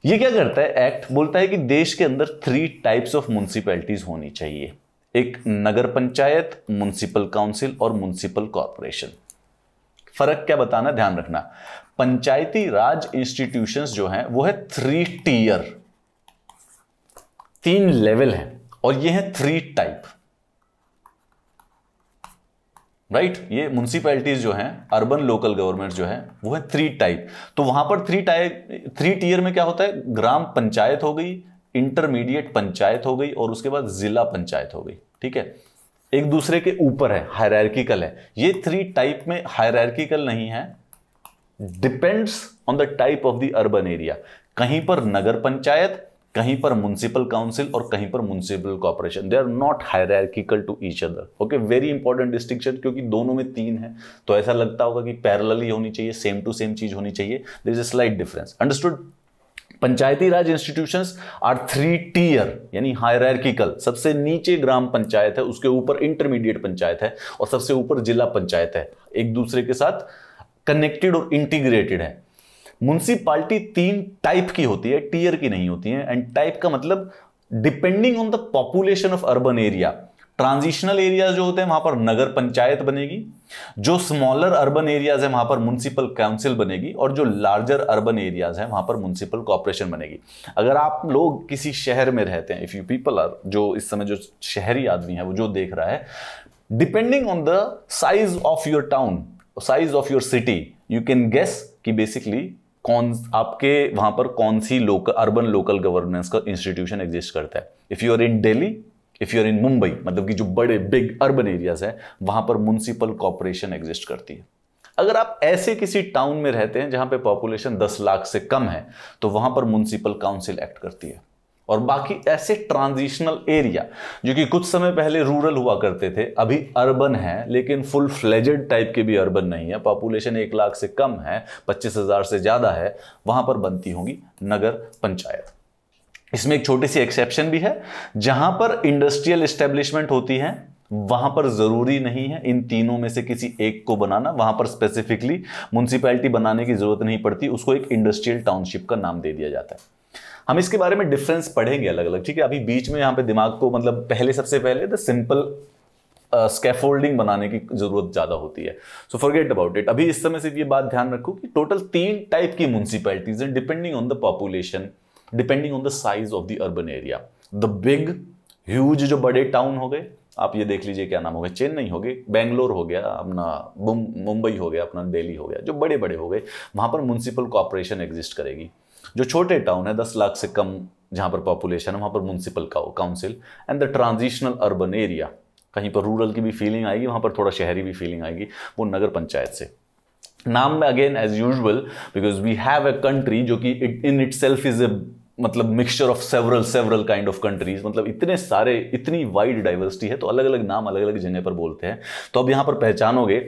ये क्या करता है एक्ट बोलता है कि देश के अंदर थ्री टाइप्स ऑफ म्यूनसिपैलिटीज होनी चाहिए एक नगर पंचायत म्यूनसिपल काउंसिल और म्यूनसिपल कॉरपोरेशन फर्क क्या बताना ध्यान रखना पंचायती राज इंस्टीट्यूशंस जो हैं वो है थ्री टीयर तीन लेवल हैं और ये है थ्री टाइप राइट right? ये म्यूनसिपैलिटीज जो हैं अर्बन लोकल गवर्नमेंट जो है वो है थ्री टाइप तो वहां पर थ्री टाइप थ्री टीयर में क्या होता है ग्राम पंचायत हो गई इंटरमीडिएट पंचायत हो गई और उसके बाद जिला पंचायत हो गई ठीक है एक दूसरे के ऊपर है हायरकल है ये थ्री टाइप में हायरार्किकल नहीं है depends on the type of the urban area कहीं पर नगर पंचायत कहीं पर म्यूनसिपल काउंसिल और कहीं पर municipal corporation they are not hierarchical to each other okay very important distinction क्योंकि दोनों में तीन है तो ऐसा लगता होगा कि पैरल ही होनी चाहिए सेम टू सेम चीज होनी चाहिए there is a slight difference understood panchayati Raj institution are three tier यानी हायरार्किकल सबसे नीचे ग्राम पंचायत है उसके ऊपर इंटरमीडिएट पंचायत है और सबसे ऊपर जिला पंचायत है एक दूसरे के साथ कनेक्टेड और इंटीग्रेटेड है म्यूनसिपाली तीन टाइप की होती है टीयर की नहीं होती है एंड टाइप का मतलब depending on the population of urban area transitional areas जो होते हैं वहां पर नगर पंचायत बनेगी जो स्मॉलर अर्बन एरियाज है वहां पर म्यूनसिपल काउंसिल बनेगी और जो लार्जर अर्बन एरियाज है वहां पर म्यूनसिपल कॉरपोरेशन बनेगी अगर आप लोग किसी शहर में रहते हैं इफ यू पीपल आर जो इस समय जो शहरी आदमी है वो जो देख रहा है depending on the size of your town size of your city you can guess कि बेसिकली कौन आपके वहां पर कौन सी लोकल अर्बन लोकल गवर्नेंस का इंस्टीट्यूशन एग्जिस्ट करता है if you are in Delhi if you are in Mumbai मतलब कि जो बड़े बिग अर्बन एरियाज है वहाँ पर म्यूनसिपल कॉरपोरेशन एग्जिस्ट करती है अगर आप ऐसे किसी टाउन में रहते हैं जहां पे पॉपुलेशन 10 लाख से कम है तो वहां पर म्यूनसिपल काउंसिल एक्ट करती है और बाकी ऐसे ट्रांजिशनल एरिया जो कि कुछ समय पहले रूरल हुआ करते थे अभी अर्बन है लेकिन फुल फ्लेजेड टाइप के भी अर्बन नहीं है पॉपुलेशन एक लाख से कम है पच्चीस हज़ार से ज़्यादा है वहां पर बनती होंगी नगर पंचायत इसमें एक छोटी सी एक्सेप्शन भी है जहां पर इंडस्ट्रियल इस्टेब्लिशमेंट होती है वहां पर जरूरी नहीं है इन तीनों में से किसी एक को बनाना वहां पर स्पेसिफिकली म्यूनसिपैलिटी बनाने की जरूरत नहीं पड़ती उसको एक इंडस्ट्रियल टाउनशिप का नाम दे दिया जाता है हम इसके बारे में डिफरेंस पढ़ेंगे अलग अलग ठीक है अभी बीच में यहाँ पे दिमाग को मतलब पहले सबसे पहले द सिंपल स्केफोल्डिंग बनाने की जरूरत ज़्यादा होती है सो फॉरगेट अबाउट इट अभी इस समय सिर्फ ये बात ध्यान रखो कि टोटल तीन टाइप की म्यूनसिपैलिटीज हैं depending on the population depending on the size of the urban area the big huge जो बड़े टाउन हो गए आप ये देख लीजिए क्या नाम हो गया चेन्नई हो गई बेंगलोर हो गया अपना मुंबई हो गया अपना दिल्ली हो गया जो बड़े बड़े हो गए वहाँ पर म्यूनसिपल कॉपरेशन एग्जिस्ट करेगी जो छोटे टाउन है दस लाख से कम जहाँ पर पॉपुलेशन है वहाँ पर municipal council and the transitional urban area कहीं पर रूरल की भी फीलिंग आएगी वहाँ पर थोड़ा शहरी भी फीलिंग आएगी वो नगर पंचायत से नाम में again as usual because we have a country जो कि in itself is a मतलब mixture of several several kind of countries मतलब इतने सारे इतनी वाइड डाइवर्सिटी है तो अलग अलग नाम अलग अलग जगह पर बोलते हैं तो अब यहाँ पर पहचानोगे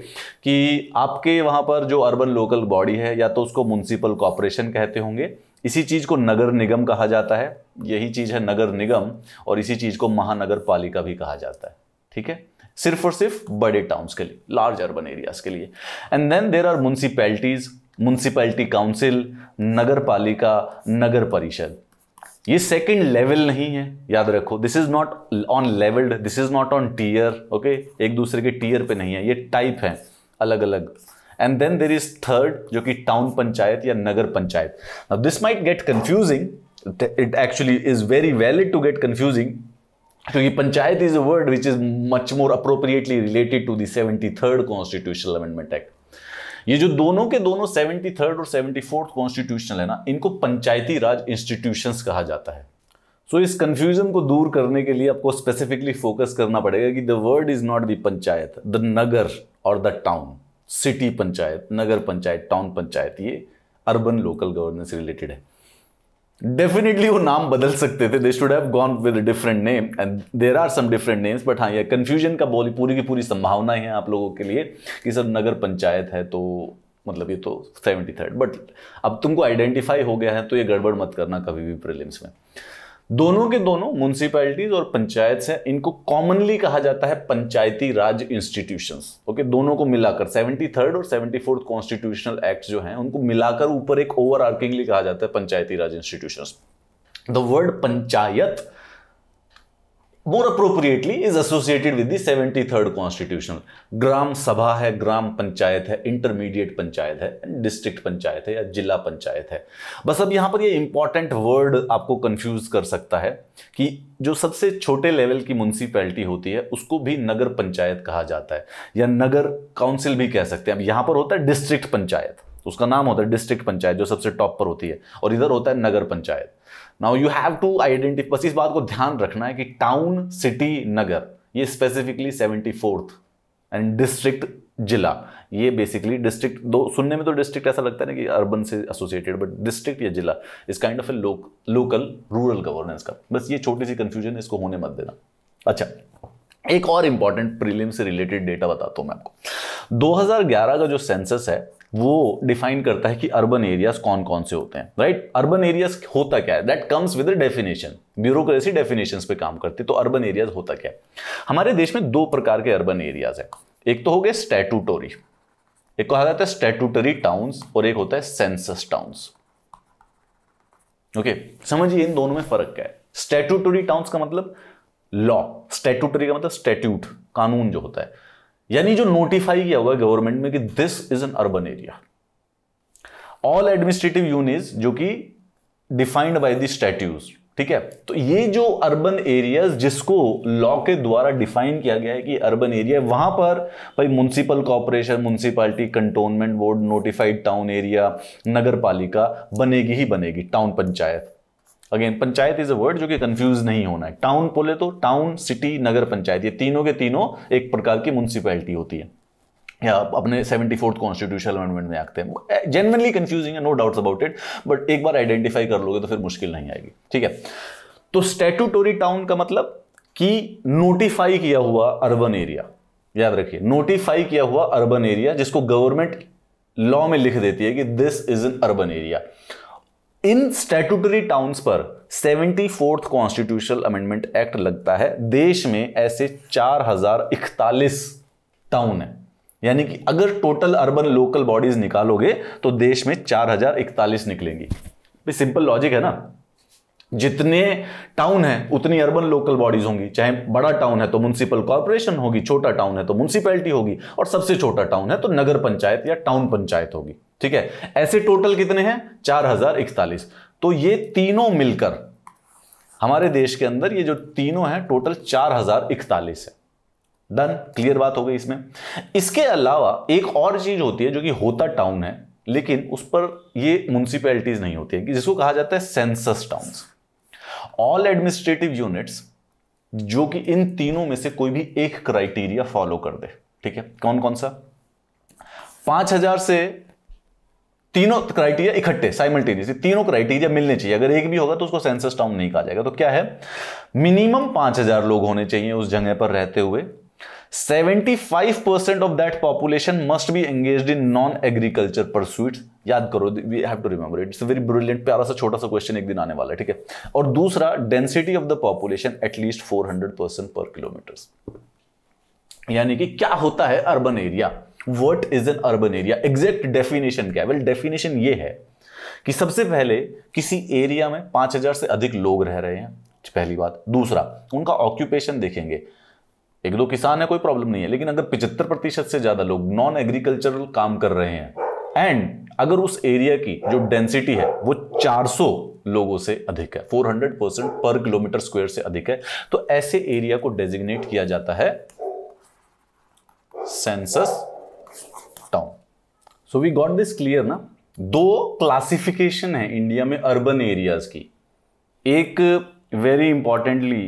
कि आपके वहाँ पर जो अर्बन लोकल बॉडी है या तो उसको म्यूनसिपल कॉपोरेशन कहते होंगे इसी चीज़ को नगर निगम कहा जाता है यही चीज़ है नगर निगम और इसी चीज़ को महानगर पालिका भी कहा जाता है ठीक है सिर्फ और सिर्फ बड़े टाउन्स के लिए लार्ज अर्बन एरियाज के लिए and then there are municipalities municipality council nagar palika nagar परिषद ये सेकेंड लेवल नहीं है याद रखो this is not on leveled this is not on tier okay एक दूसरे के टीयर पे नहीं है ये टाइप है अलग अलग and then there is third जो कि टाउन पंचायत या nagar panchayat this might get confusing it actually is very valid to get confusing क्योंकि panchayat is a word which is much more appropriately related to the seventy third constitutional amendment act ये जो दोनों के दोनों seventy third और seventy fourth constitutional है ना इनको पंचायती राज इंस्टीट्यूशन कहा जाता है सो so, इस कंफ्यूजन को दूर करने के लिए आपको स्पेसिफिकली फोकस करना पड़ेगा कि the word is not the panchayat the nagar और the town city panchayat nagar panchayat town panchayat ये अर्बन लोकल गवर्नेंस रिलेटेड है डेफिनेटली वो नाम बदल सकते थे they should have gone with different name and there are some different names but हाँ ये कन्फ्यूजन का बोली पूरी की पूरी संभावना है आप लोगों के लिए कि सर नगर पंचायत है तो मतलब ये तो सेवेंटी थर्ड बट अब तुमको आइडेंटिफाई हो गया है तो ये गड़बड़ मत करना कभी भी प्रिलिम्स में दोनों के दोनों म्यूनसिपैलिटीज और पंचायत हैं इनको कॉमनली कहा जाता है पंचायती राज इंस्टीट्यूशन ओके दोनों को मिलाकर सेवेंटी थर्ड और सेवेंटी फोर्थ कॉन्स्टिट्यूशनल एक्ट जो है उनको मिलाकर ऊपर एक ओवर कहा जाता है पंचायती राज institution the word panchayat more appropriately is associated with the 73rd constitutional gram sabha है ग्राम पंचायत है इंटरमीडिएट पंचायत है डिस्ट्रिक्ट पंचायत है या जिला पंचायत है बस अब यहाँ पर ये इंपॉर्टेंट वर्ड आपको कंफ्यूज कर सकता है कि जो सबसे छोटे लेवल की म्यूनसिपैलिटी होती है उसको भी नगर पंचायत कहा जाता है या नगर काउंसिल भी कह सकते हैं अब यहाँ पर होता है डिस्ट्रिक्ट पंचायत उसका नाम होता है डिस्ट्रिक्ट पंचायत जो सबसे टॉप पर होती है और इधर होता है nagar panchayat now you have to identify बस इस बात को ध्यान रखना है कि टाउन सिटी नगर ये specifically seventy fourth and district जिला ये बेसिकली डिस्ट्रिक्ट दो सुनने में तो डिस्ट्रिक्ट ऐसा लगता है ना कि अर्बन से एसोसिएटेड बट डिस्ट्रिक्ट या जिला इस kind of a local rural governance का बस ये छोटी सी कंफ्यूजन है इसको होने मत देना अच्छा एक और इंपॉर्टेंट प्रीलिम से रिलेटेड डेटा बताता हूं मैं आपको 2011 का जो सेंसस है वो डिफाइन करता है कि अर्बन एरियाज कौन कौन से होते हैं राइट अर्बन एरियाज होता क्या है that comes with definition bureaucracy definition पे काम करती है तो अर्बन एरियाज होता क्या है हमारे देश में दो प्रकार के अर्बन एरियाज है एक तो हो गए स्टेटूटोरी एक कहा जाता है स्टेटूटरी टाउन्स और एक होता है सेंसस टाउन्स ओके समझिए इन दोनों में फर्क क्या है स्टेटूटरी टाउन्स का मतलब लॉ स्टेटूटरी का मतलब स्टेट्यूट कानून जो होता है यानी जो नोटिफाई किया हुआ है गवर्नमेंट में कि this is an urban area all administrative unit जो कि डिफाइंड बाय द स्टैट्यूज ठीक है तो ये जो अर्बन एरियाज जिसको लॉ के द्वारा डिफाइन किया गया है कि अर्बन एरिया वहां पर भाई municipal corporation municipality cantonment board notified town area nagar palika बनेगी ही बनेगी town panchayat again panchayat is a word जो कि कंफ्यूज नहीं होना है टाउन बोले तो टाउन सिटी नगर पंचायत ये तीनों के तीनों एक प्रकार की म्यूनसिपैलिटी होती है या अपने सेवेंटी फोर्थ कॉन्स्टिट्यूशन अमेंडमेंट में आते हैं जनरली कंफ्यूजिंग है no doubts about it but एक बार आइडेंटिफाई कर लोगे तो फिर मुश्किल नहीं आएगी ठीक है तो स्टेटूटोरी टाउन का मतलब कि नोटिफाई किया हुआ अर्बन एरिया याद रखिए नोटिफाई किया हुआ अर्बन एरिया जिसको गवर्नमेंट लॉ में लिख देती है कि this is an urban area in statutory towns पर seventy fourth constitutional amendment act लगता है देश में ऐसे चार हजार इकतालीस टाउन है यानी कि अगर टोटल अर्बन लोकल बॉडीज निकालोगे तो देश में चार हजार इकतालीस निकलेंगी सिंपल लॉजिक है ना जितने टाउन है उतनी अर्बन लोकल बॉडीज होंगी चाहे बड़ा टाउन है तो म्यूनसिपल कॉरपोरेशन होगी छोटा टाउन है तो म्यूनसिपैलिटी होगी और सबसे छोटा टाउन है तो नगर पंचायत या टाउन पंचायत होगी ठीक है ऐसे टोटल कितने हैं चार हजार इकतालीस तो ये तीनों मिलकर हमारे देश के अंदर ये जो तीनों हैं टोटल चार हजार इकतालीस है डन क्लियर बात हो गई इसमें इसके अलावा एक और चीज होती है जो कि होता टाउन है लेकिन उस पर ये म्यूनसिपैलिटीज नहीं होती है जिसको कहा जाता है census towns all administrative units जो कि इन तीनों में से कोई भी एक क्राइटेरिया फॉलो कर दे ठीक है कौन कौन सा पांच हजार से तीनों क्राइटेरिया इकट्ठे साइमल्टेनियसली तीनों क्राइटेरिया मिलने चाहिए अगर एक भी होगा तो उसको सेंसस टाउन नहीं कहा जाएगा तो क्या है मिनिमम पांच हजार लोग होने चाहिए उस जगह पर रहते हुए 75% percent of that population must be engage in non agriculture pursuits याद करो we have to remember it's very brilliant प्यारा सा छोटा सा क्वेश्चन एक दिन आने वाला है ठीक है और दूसरा density of the population at least four hundred percent per kilometer यानी कि क्या होता है urban area what is an urban area exact definition क्या है वेल डेफिनेशन ये है कि सबसे पहले किसी एरिया में 5000 से अधिक लोग रह रहे हैं पहली बात दूसरा उनका ऑक्यूपेशन देखेंगे एक दो किसान है कोई प्रॉब्लम नहीं है लेकिन अगर 75 प्रतिशत से ज्यादा लोग नॉन एग्रीकल्चरल काम कर रहे हैं एंड अगर उस एरिया की जो डेंसिटी है वो 400 लोगों से अधिक है 400 परसेंट पर किलोमीटर स्क्वायर से अधिक है तो ऐसे एरिया को डेजिग्नेट किया जाता है census town so we got this clear ना दो क्लासिफिकेशन है इंडिया में अर्बन एरियाज की एक वेरी इंपॉर्टेंटली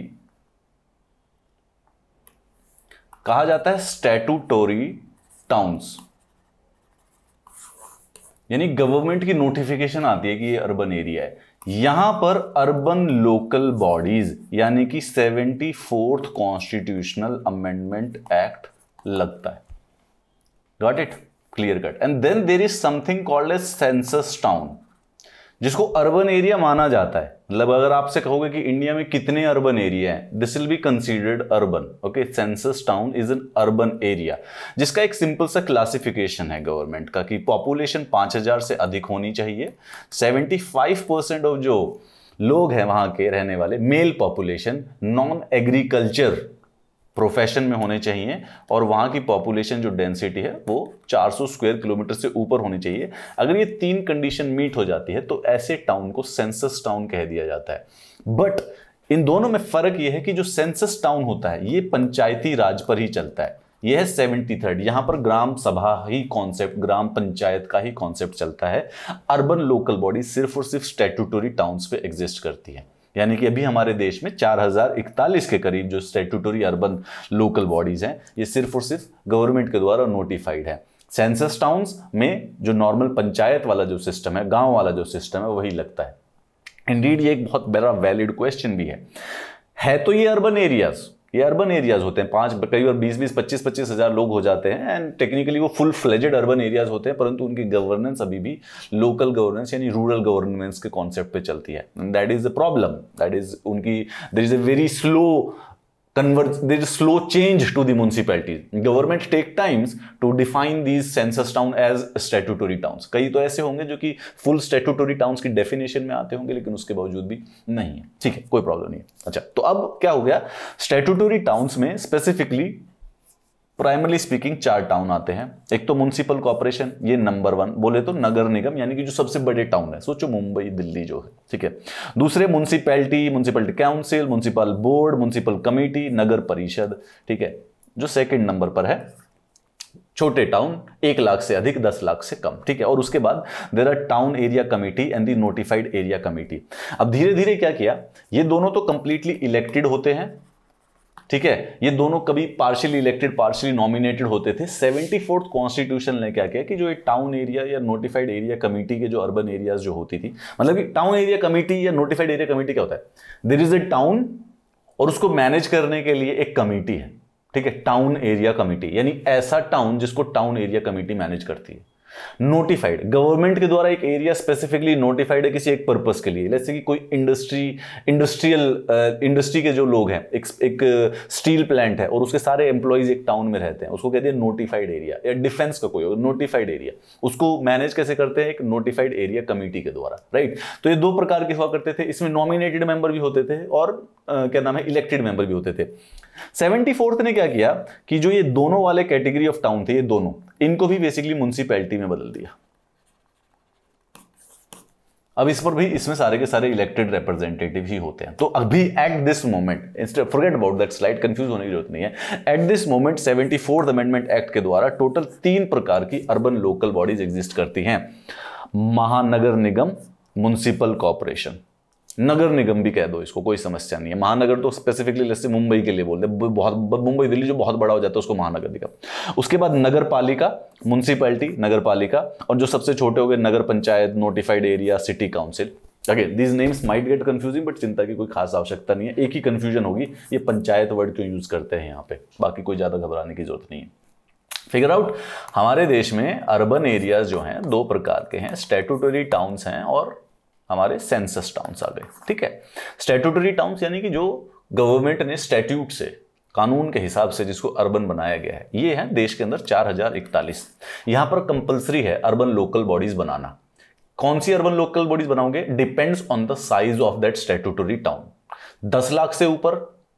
कहा जाता है स्टैटूटोरी टाउन्स यानी गवर्नमेंट की नोटिफिकेशन आती है कि ये अर्बन एरिया है यहां पर अर्बन लोकल बॉडीज यानी कि seventy fourth constitutional amendment act लगता है got it clear cut and then there is something called a census town जिसको अर्बन एरिया माना जाता है मतलब अगर आपसे कहोगे कि इंडिया में कितने अर्बन एरिया हैं this will be considered urban okay census town is an urban area जिसका एक सिंपल सा क्लासिफिकेशन है गवर्नमेंट का कि पॉपुलेशन 5000 से अधिक होनी चाहिए 75 परसेंट ऑफ जो लोग हैं वहां के रहने वाले male population non agriculture profession में होने चाहिए और वहाँ की पॉपुलेशन जो डेंसिटी है वो 400 स्क्वायर किलोमीटर से ऊपर होनी चाहिए अगर ये तीन कंडीशन मीट हो जाती है तो ऐसे टाउन को सेंसस टाउन कह दिया जाता है बट इन दोनों में फर्क यह है कि जो सेंसस टाउन होता है ये पंचायती राज पर ही चलता है यह है सेवेंटी थर्ड यहां पर ग्राम सभा ही कॉन्सेप्ट ग्राम पंचायत का ही कॉन्सेप्ट चलता है अर्बन लोकल बॉडी सिर्फ और सिर्फ स्टेटूटोरी टाउन्स पे एग्जिस्ट करती है यानी कि अभी हमारे देश में 4041 के करीब जो स्टेटूटोरी अर्बन लोकल बॉडीज़ हैं ये सिर्फ और सिर्फ गवर्नमेंट के द्वारा नोटिफाइड है सेंसस टाउन्स में जो नॉर्मल पंचायत वाला जो सिस्टम है गांव वाला जो सिस्टम है वही लगता है इंडीड ये एक बहुत बड़ा वैलिड क्वेश्चन भी है है तो ये अर्बन एरियाज़ ये अर्बन एरियाज होते हैं पाँच कई बार बीस बीस पच्चीस पच्चीस हज़ार लोग हो जाते हैं एंड टेक्निकली वो फुल फ्लेजेड अर्बन एरियाज होते हैं परंतु उनकी गवर्नेंस अभी भी लोकल गवर्नेंस यानी रूरल गवर्नेंस के कॉन्सेप्ट पे चलती है that is the problem that is उनकी there is a very slow converts there is slow change to the municipalities government take times to define these census town as statutory towns कई तो ऐसे होंगे जो कि full statutory towns की definition में आते होंगे लेकिन उसके बावजूद भी नहीं है ठीक है कोई प्रॉब्लम नहीं है अच्छा तो अब क्या हो गया statutory towns में specifically प्राइमरली स्पीकिंग चार टाउन आते हैं एक तो म्यूनसिपल कॉरपोरेशन ये नंबर वन बोले तो नगर निगम यानी कि जो सबसे बड़े टाउन है सोचो मुंबई दिल्ली जो है ठीक है दूसरे municipality municipality council municipal board municipal committee nagar parishad ठीक है जो सेकेंड नंबर पर है छोटे टाउन एक लाख से अधिक दस लाख से कम ठीक है और उसके बाद there are town area committee and the notified area committee अब धीरे धीरे क्या किया ये दोनों तो कंप्लीटली इलेक्टेड होते हैं ठीक है ये दोनों कभी पार्शियली इलेक्टेड पार्शियली नॉमिनेटेड होते थे सेवेंटी फोर्थ कॉन्स्टिट्यूशन ने क्या किया कि जो एक टाउन एरिया या नोटिफाइड एरिया कमेटी के जो अर्बन एरियाज जो होती थी मतलब कि टाउन एरिया कमेटी या नोटिफाइड एरिया कमेटी क्या होता है देर इज अ टाउन और उसको मैनेज करने के लिए एक कमेटी है ठीक है टाउन एरिया कमेटी यानी ऐसा टाउन जिसको टाउन एरिया कमेटी मैनेज करती है नोटिफाइड गवर्नमेंट के द्वारा एक एरिया स्पेसिफिकली नोटिफाइड है किसी एक पर्पस के लिए जैसे कि कोई इंडस्ट्री इंडस्ट्रियल इंडस्ट्री के जो लोग हैं एक, एक स्टील uh, प्लांट है और उसके सारे एम्प्लॉयज एक टाउन में रहते हैं उसको कहते हैं नोटिफाइड एरिया या डिफेंस का कोई नोटिफाइड एरिया उसको मैनेज कैसे करते हैं एक नोटिफाइड एरिया कमेटी के द्वारा राइट तो ये दो प्रकार के हुआ करते थे इसमें नॉमिनेटेड मेंबर भी होते थे और आ, uh, क्या नाम है इलेक्टेड मेंबर भी होते थे सेवेंटी फोर्थ ने क्या किया कि जो ये दोनों वाले कैटेगरी ऑफ टाउन थे ये दोनों इनको भी बेसिकली म्यूनसिपैलिटी में बदल दिया अब इस पर भी इसमें सारे के सारे इलेक्टेड रिप्रेजेंटेटिव ही होते हैं तो अभी at this moment forget about that slide confuse होने की जरूरत नहीं है at this moment seventy fourth amendment act के द्वारा टोटल तीन प्रकार की अर्बन लोकल बॉडीज एग्जिस्ट करती हैं महानगर निगम म्यूनसिपल कॉरपोरेशन नगर निगम भी कह दो इसको कोई समस्या नहीं है महानगर तो स्पेसिफिकली जैसे मुंबई के लिए बोलते बहुत मुंबई दिल्ली जो बहुत बड़ा हो जाता है उसको महानगर निगम उसके बाद नगर पालिका म्यूनसिपैलिटी नगर पालिका और जो सबसे छोटे हो गए nagar panchayat notified area city council okay these names might get confusing but चिंता की कोई खास आवश्यकता नहीं है एक ही कंफ्यूजन होगी ये पंचायत वर्ड क्यों यूज करते हैं यहाँ पे बाकी कोई ज्यादा घबराने की जरूरत नहीं है फिगर आउट हमारे देश में अर्बन एरियाज जो हैं दो प्रकार के हैं स्टेटूटरी टाउन्स हैं और हमारे सेंसस टाउन्स आ गए ठीक है स्टेटूटरी टाउन्स यानी कि जो गवर्नमेंट ने स्टेट्यूट से कानून के हिसाब से जिसको अर्बन बनाया गया है ये है देश के अंदर चार हजार इकतालीस यहां पर कंपलसरी है अर्बन लोकल बॉडीज बनाना कौन सी अर्बन लोकल बॉडीज बनाओगे depends on the size of that statutory town दस लाख से ऊपर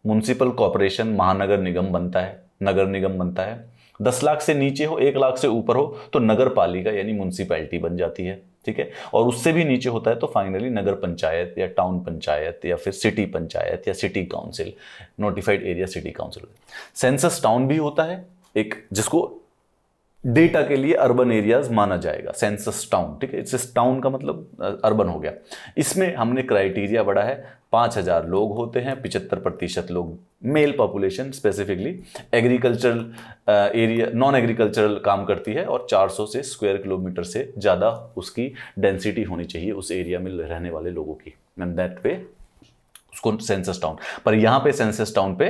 म्यूनसिपल कॉरपोरेशन महानगर निगम बनता है नगर निगम बनता है दस लाख से नीचे हो एक लाख से ऊपर हो तो नगर पालिका यानी म्यूनसिपैलिटी बन जाती है ठीक है और उससे भी नीचे होता है तो फाइनली नगर पंचायत या टाउन पंचायत या फिर सिटी पंचायत या city council notified area city council census town भी होता है एक जिसको डेटा के लिए अर्बन एरियाज माना जाएगा सेंसस टाउन ठीक है इट्स टाउन का मतलब अर्बन हो गया इसमें हमने क्राइटेरिया बढ़ा है पाँच हज़ार लोग होते हैं पिचहत्तर प्रतिशत लोग male population specifically agricultural area non agricultural काम करती है और 400 से स्क्वायर किलोमीटर से ज़्यादा उसकी डेंसिटी होनी चाहिए उस एरिया में रहने वाले लोगों की एंड दैट वे उसको सेंसस टाउन पर यहाँ पे सेंसस टाउन पे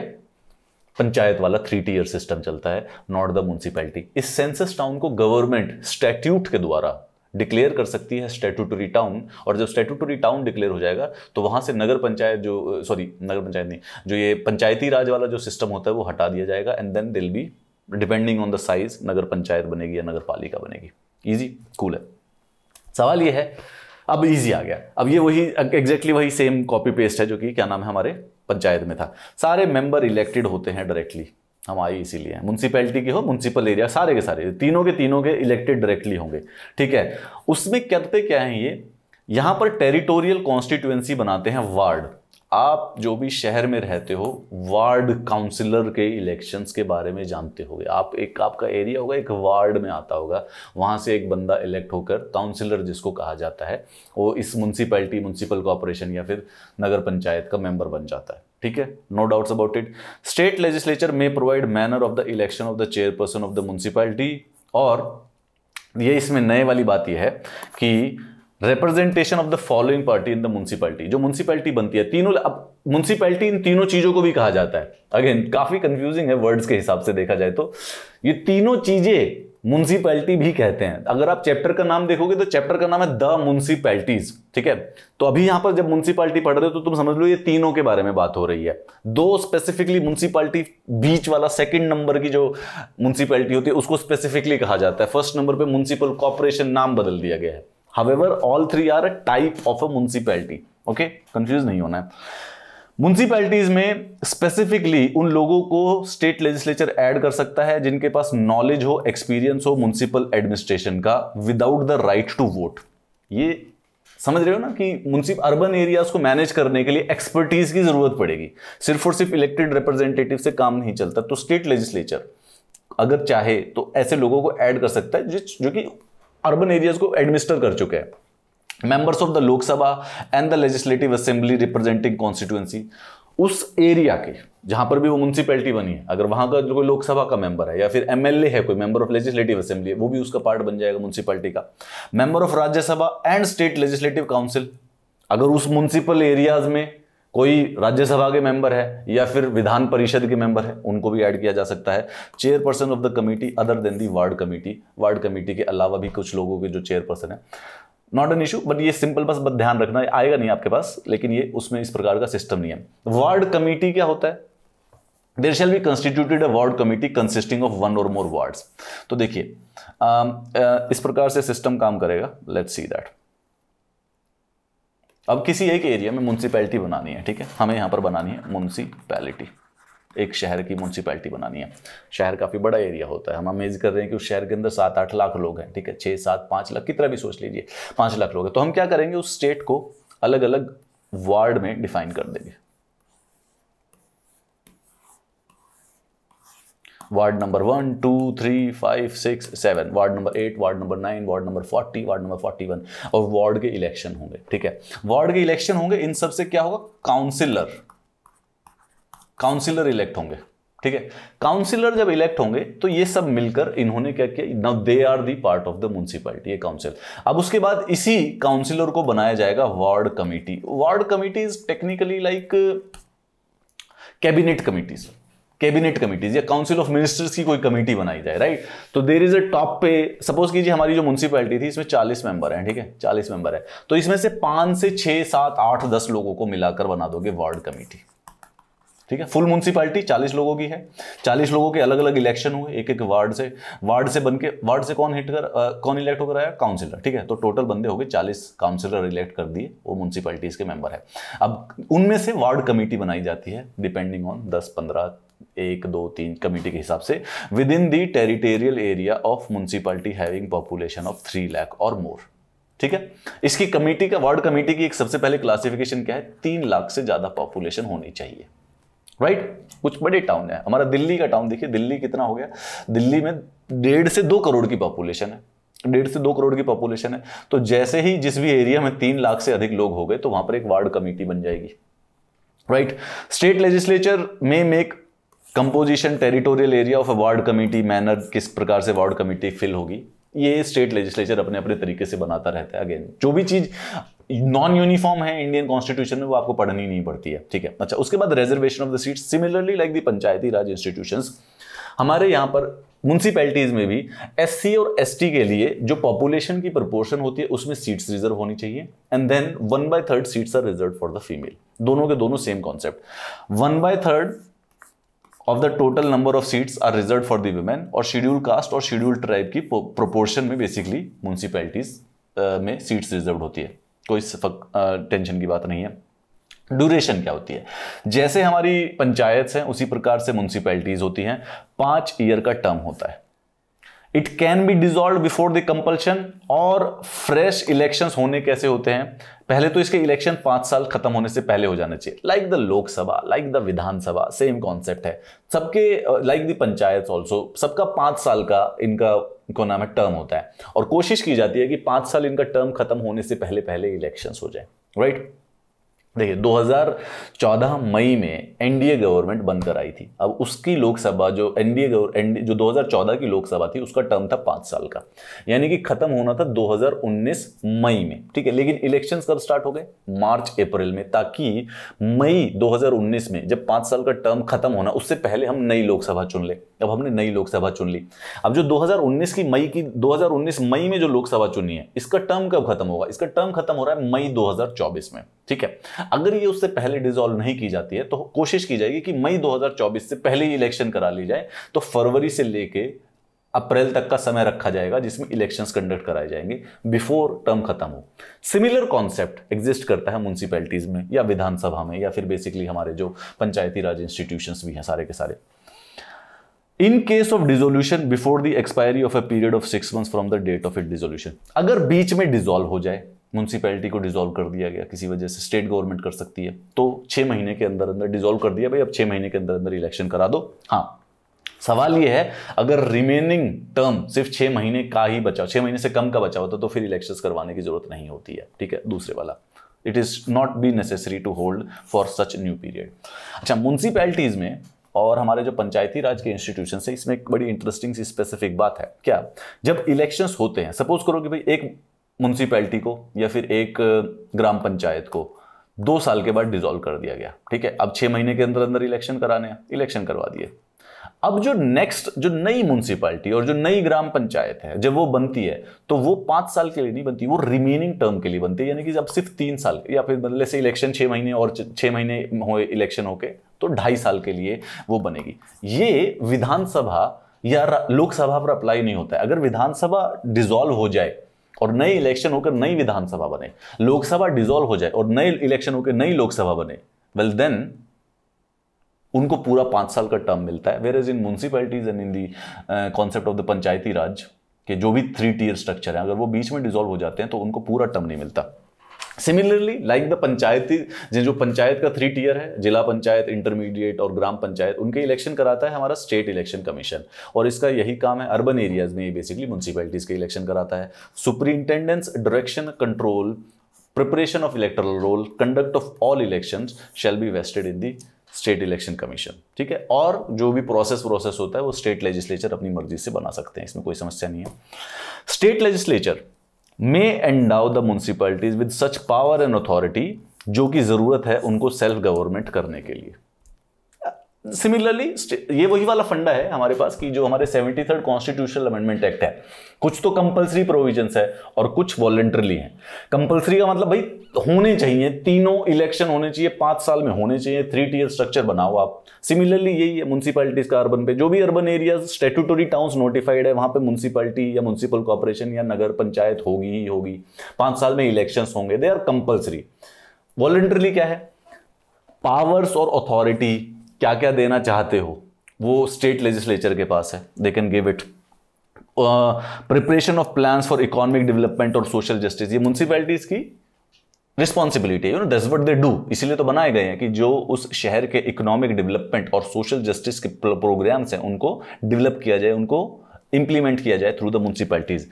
पंचायत वाला थ्री टीयर सिस्टम चलता है नॉट द म्यूनसिपैलिटी इस सेंसस टाउन को गवर्नमेंट स्टैट्यूट के द्वारा डिक्लेयर कर सकती है स्टेटूटरी टाउन और जब स्टेटूटरी टाउन डिक्लेयर हो जाएगा तो वहां से नगर पंचायत जो सॉरी नगर पंचायत नहीं जो ये पंचायती राज वाला जो सिस्टम होता है वो हटा दिया जाएगा and then it'll be depending on the size nagar panchayat बनेगी या नगर पालिका बनेगी ईजी कूल है सवाल ये है अब ईजी आ गया अब ये वही एग्जैक्टली exactly वही सेम कॉपी पेस्ट है जो कि क्या नाम है हमारे पंचायत में था सारे मेंबर इलेक्टेड होते हैं डायरेक्टली हम आए इसीलिए म्यूनसिपैलिटी के हो म्यूनसिपल एरिया सारे के सारे तीनों के तीनों के इलेक्टेड डायरेक्टली होंगे ठीक है उसमें करते क्या है ये यहाँ पर टेरिटोरियल कॉन्स्टिट्यूएंसी बनाते हैं वार्ड आप जो भी शहर में रहते हो वार्ड काउंसिलर के इलेक्शंस के बारे में जानते होगे आप एक आपका एरिया होगा एक वार्ड में आता होगा वहाँ से एक बंदा इलेक्ट होकर काउंसिलर जिसको कहा जाता है वो इस म्यूनसिपैलिटी म्यूनसिपल कॉरपोरेशन या फिर नगर पंचायत का मेंबर बन जाता है ठीक है no doubts about it state legislature में provide manner of the election of the chairperson of the municipality और ये इसमें नए वाली बात यह है कि representation of the following party in the municipality जो म्यूनसिपैलिटी बनती है तीनों अब म्यूनसिपैलिटी इन तीनों चीजों को भी कहा जाता है अगेन काफी कंफ्यूजिंग है वर्ड्स के हिसाब से देखा जाए तो ये तीनों चीजें म्यूनसिपैलिटी भी कहते हैं अगर आप चैप्टर का नाम देखोगे तो चैप्टर का नाम है द म्यूनसिपैलिटीज ठीक है तो अभी यहां पर जब म्यूनसिपैलिटी पढ़ रहे हो तो तुम समझ लो ये तीनों के बारे में बात हो रही है दो स्पेसिफिकली म्यूनसिपैलिटी बीच वाला सेकंड नंबर की जो म्यूनसिपैलिटी होती है उसको स्पेसिफिकली कहा जाता है फर्स्ट नंबर पर म्यूनसिपल कॉर्पोरेशन नाम बदल दिया गया है however all three are a type of a municipality okay confuse नहीं होना है म्यूनसिपैलिटीज में स्पेसिफिकली उन लोगों को स्टेट लेजिस्लेचर ऐड कर सकता है जिनके पास नॉलेज हो एक्सपीरियंस हो म्यूनसिपल एडमिनिस्ट्रेशन का without the right to vote ये समझ रहे हो ना कि मुंसिप अर्बन एरियाज को मैनेज करने के लिए एक्सपर्टीज की जरूरत पड़ेगी सिर्फ और सिर्फ इलेक्टेड रिप्रेजेंटेटिव से काम नहीं चलता तो स्टेट लेजिस्लेचर अगर चाहे तो ऐसे लोगों को ऐड कर सकता है जो कि अर्बन एरियाज को एडमिनिस्टर कर चुके हैं members of the Lok Sabha and the legislative assembly representing constituency उस एरिया के जहां पर भी वो म्यूनसिपैलिटी बनी है अगर वहां का जो कोई लोकसभा का मेंबर है या फिर एमएलए है कोई मेंबर ऑफ लेजिस्लेटिव असेंबली वो भी उसका पार्ट बन जाएगा म्यूनसिपैलिटी का member of Rajya Sabha and state legislative council अगर उस म्यूनसिपल एरियाज में कोई राज्यसभा के मेंबर है या फिर विधान परिषद के मेंबर है उनको भी ऐड किया जा सकता है chairperson of the committee other than the ward committee ward committee के अलावा भी कुछ लोगों के जो चेयरपर्सन है नॉट एन इशू बट ये सिंपल बस बस ध्यान रखना आएगा नहीं आपके पास लेकिन ये उसमें इस प्रकार का सिस्टम नहीं है वार्ड कमेटी क्या होता है there shall be constituted a ward committee consisting of one or more ward तो देखिए इस प्रकार से सिस्टम काम करेगा लेट सी दैट अब किसी एक एरिया में म्यूनसिपैलिटी बनानी है ठीक है हमें यहां पर बनानी है म्यूनसिपैलिटी एक शहर की म्यूनसिपैलिटी बनानी है शहर काफ़ी बड़ा एरिया होता है हम अमेज कर रहे हैं कि उस शहर के अंदर सात आठ लाख लोग हैं ठीक है छः सात पाँच लाख कितना भी सोच लीजिए पाँच लाख लोग हैं तो हम क्या करेंगे उस स्टेट को अलग अलग वार्ड में डिफाइन कर देंगे ward number one two three five six seven ward number eight ward number nine ward number forty ward number forty one और वार्ड के इलेक्शन होंगे ठीक है वार्ड के इलेक्शन होंगे इन सब से क्या होगा काउंसिलर काउंसिलर इलेक्ट होंगे ठीक है काउंसिलर जब इलेक्ट होंगे तो ये सब मिलकर इन्होंने क्या किया now they are the part of the municipality council अब उसके बाद इसी काउंसिलर को बनाया जाएगा ward committee ward committee is technically like cabinet committees cabinet committees या काउंसिल ऑफ मिनिस्टर्स की कोई कमेटी बनाई जाए राइट तो देर इज अ टॉप पे सपोज कीजिए हमारी जो म्यूनसिपैलिटी थी इसमें 40 मेंबर हैं ठीक है 40 मेंबर है तो इसमें से पांच से छह सात आठ दस लोगों को मिलाकर बना दोगे वार्ड कमेटी ठीक है फुल म्यूनसिपालिटी चालीस लोगों की है चालीस लोगों के अलग अलग इलेक्शन हुए एक एक वार्ड से वार्ड से बनके वार्ड से कौन हिट कर आ, कौन इलेक्ट होकर आया काउंसिलर ठीक है तो टोटल बंदे हो गए चालीस काउंसिलर इलेक्ट कर दिए वो म्यूनसिपालिटीज़ के मेंबर है अब उनमें से वार्ड कमेटी बनाई जाती है डिपेंडिंग ऑन दस पंद्रह एक दो तीन कमेटी के हिसाब से within the territorial area of municipality having population of three lakh or more ठीक है इसकी कमेटी का वार्ड कमेटी की एक सबसे पहले क्लासिफिकेशन क्या है तीन लाख से ज़्यादा पॉपुलेशन होनी चाहिए राइट कुछ बड़े टाउन है हमारा दिल्ली का टाउन देखिए दिल्ली कितना हो गया दिल्ली में डेढ़ से दो करोड़ की पॉपुलेशन है डेढ़ से दो करोड़ की पॉपुलेशन है तो जैसे ही जिस भी एरिया में तीन लाख से अधिक लोग हो गए तो वहां पर एक वार्ड कमेटी बन जाएगी राइट स्टेट लेजिस्लेचर में make composition territorial area of a ward committee manner किस प्रकार से वार्ड कमेटी फिल होगी ये स्टेट लेजिस्लेचर अपने अपने तरीके से बनाता रहता है अगेन जो भी चीज नॉन यूनिफॉर्म है इंडियन कॉन्स्टिट्यूशन में वो आपको पढ़नी नहीं पड़ती है ठीक है अच्छा उसके बाद reservation of the seat similarly like the Panchayati Raj institution हमारे यहाँ पर म्यूनसिपैलिटीज़ में भी एस और एस के लिए जो पॉपुलेशन की प्रपोर्शन होती है उसमें सीट्स रिजर्व होनी चाहिए and then one by third seats are reserve for the female दोनों के दोनों same concept one by third of the total number of seats are reserve for the women और शेड्यूल कास्ट और schedule tribe की proportion में basically municipalities uh, में seats reserve होती है तो इस टेंशन की बात नहीं है ड्यूरेशन क्या होती है जैसे हमारी पंचायत हैं उसी प्रकार से म्यूनसिपैलिटीज होती हैं पांच ईयर का टर्म होता है it can be dissolve before the completion और फ्रेश इलेक्शन होने कैसे होते हैं पहले तो इसके इलेक्शन पांच साल खत्म होने से पहले हो जाने चाहिए like the Lok Sabha like the Vidhan Sabha same concept है सबके लाइक द पंचायत ऑल्सो सबका पांच साल का इनका को नाम है टर्म होता है और कोशिश की जाती है कि पांच साल इनका टर्म खत्म होने से पहले पहले इलेक्शन हो जाए राइट देखिए 2014 मई में एनडीए गवर्नमेंट बनकर आई थी अब उसकी लोकसभा जो एनडीए एनडीए जो 2014 की लोकसभा थी उसका टर्म था पांच साल का यानी कि खत्म होना था 2019 मई में ठीक है लेकिन इलेक्शंस कब स्टार्ट हो गए मार्च अप्रैल में ताकि मई 2019 में जब पांच साल का टर्म खत्म होना उससे पहले हम नई लोकसभा चुन ले अब हमने नई लोकसभा चुन ली अब जो दो की मई की दो मई में जो लोकसभा चुनी है इसका टर्म कब खत्म होगा इसका टर्म खत्म हो रहा है मई दो में ठीक है अगर ये उससे पहले डिजोल्व नहीं की जाती है तो कोशिश की जाएगी कि मई 2024 से पहले ही इलेक्शन करा ली जाए तो फरवरी से लेके अप्रैल तक का समय रखा जाएगा जिसमें इलेक्शंस कंडक्ट कराए जाएंगे बिफोर टर्म खत्म हो सिमिलर कॉन्सेप्ट एग्जिस्ट करता है म्यूनसिपैलिटीज में या विधानसभा में या फिर बेसिकली हमारे जो पंचायती राज इंस्टीट्यूशंस भी हैं सारे के सारे in case of dissolution before the expiry of a period of six months from the date of it dissolution अगर बीच में डिजोल्व हो जाए म्यूनसिपैलिटी को डिजोल्व कर दिया गया किसी वजह से स्टेट गवर्नमेंट कर सकती है तो छः महीने के अंदर अंदर डिजोल्व कर दिया भाई अब छः महीने के अंदर अंदर इलेक्शन करा दो हाँ सवाल ये है अगर रिमेनिंग टर्म सिर्फ छः महीने का ही बचाओ छः महीने से कम का बचा होता तो फिर इलेक्शंस करवाने की जरूरत नहीं होती है ठीक है दूसरे वाला it is not be necessary to hold for such new period अच्छा म्यूनसिपैलिटीज़ में और हमारे जो पंचायती राज के इंस्टीट्यूशन है इसमें एक बड़ी इंटरेस्टिंग सी स्पेसिफिक बात है क्या जब इलेक्शंस होते हैं सपोज करो कि भाई एक म्यूनसिपैलिटी को या फिर एक ग्राम पंचायत को दो साल के बाद डिजोल्व कर दिया गया ठीक है अब छह महीने के अंदर अंदर इलेक्शन कराने हैं इलेक्शन करवा दिए अब जो नेक्स्ट जो नई म्यूनसिपैलिटी और जो नई ग्राम पंचायत है जब वो बनती है तो वो पांच साल के लिए नहीं बनती वो रिमेनिंग टर्म के लिए बनती है यानी कि जब सिर्फ तीन साल या फिर बदले से इलेक्शन छह महीने और छह महीने हो इलेक्शन होके तो ढाई साल के लिए वो बनेगी ये विधानसभा या लोकसभा पर अप्लाई नहीं होता है अगर विधानसभा डिजोल्व हो जाए और नए इलेक्शन होकर नई विधानसभा बने लोकसभा डिजोल्व हो जाए और नए इलेक्शन होकर नई लोकसभा बने वेल देन उनको पूरा पांच साल का टर्म मिलता है where is in municipalities and in the concept of the Panchayati Raj के जो भी थ्री टीयर स्ट्रक्चर है अगर वो बीच में डिजोल्व हो जाते हैं तो उनको पूरा टर्म नहीं मिलता सिमिलरली लाइक द पंचायती जो पंचायत का थ्री टीयर है जिला पंचायत इंटरमीडिएट और ग्राम पंचायत उनके इलेक्शन कराता है हमारा स्टेट इलेक्शन कमीशन और इसका यही काम है अर्बन एरियाज में ये बेसिकली म्यूनसिपैलिटीज के इलेक्शन कराता है superintendence direction control preparation of electoral roll conduct of all election shall be vested in the state election commission ठीक है और जो भी प्रोसेस प्रोसेस होता है वो स्टेट लेजिस्लेचर अपनी मर्जी से बना सकते हैं इसमें कोई समस्या नहीं है state legislature may endow the municipalities with such power and authority जो कि ज़रूरत है उनको सेल्फ गवर्नमेंट करने के लिए सिमिलरली ये वही वाला फंडा है हमारे पास कि जो हमारे seventy third constitutional amendment act है कुछ तो कंपलसरी प्रोविजंस है और कुछ वॉलेंटरली हैं कंपलसरी का मतलब भाई होने चाहिए तीनों इलेक्शन होने चाहिए पाँच साल में होने चाहिए थ्री टीयर स्ट्रक्चर बनाओ आप सिमिलरली यही है म्यूनसिपालिटीज का अर्बन पे जो भी urban area statutory town notified है वहाँ पे म्यूनसिपालिटी या म्यूनसिपल कॉरपोरेशन या नगर पंचायत होगी ही होगी पाँच साल में इलेक्शन होंगे दे आर कंपल्सरी वॉलेंटरली क्या है पावर्स और अथॉरिटी क्या क्या देना चाहते हो वो स्टेट लेजिस्लेचर के पास है they can give it preparation of plans for economic development और सोशल जस्टिस ये म्यूनसिपैलिटीज़ की responsibility you know this what they do इसीलिए तो बनाए गए हैं कि जो उस शहर के इकोनॉमिक डेवलपमेंट और सोशल जस्टिस के प्रोग्राम्स हैं उनको डेवलप किया जाए उनको इंप्लीमेंट किया जाए through the municipalities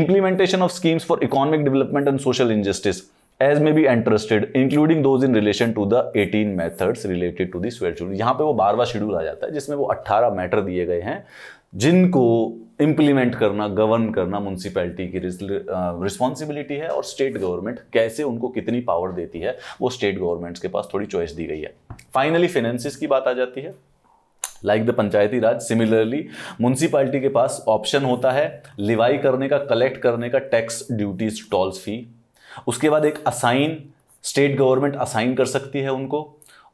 implementation of schemes for economic development and social injustice as may be interested including those in relation to the 18 methods related to the स्वेट schedule यहाँ पे वो बारवा शेड्यूल आ जाता है जिसमें वो 18 मैटर दिए गए हैं जिनको इम्प्लीमेंट करना गवर्न करना म्यूनसिपैलिटी की रिस्पॉन्सिबिलिटी है और स्टेट गवर्नमेंट कैसे उनको कितनी पावर देती है वो स्टेट गवर्नमेंट्स के पास थोड़ी चॉइस दी गई है फाइनली फाइनेंसिस की बात आ जाती है like the Panchayati Raj similarly municipality के पास ऑप्शन होता है लिवाई करने का कलेक्ट करने का टैक्स ड्यूटीज टॉल्स फी उसके बाद एक असाइन स्टेट गवर्नमेंट असाइन कर सकती है उनको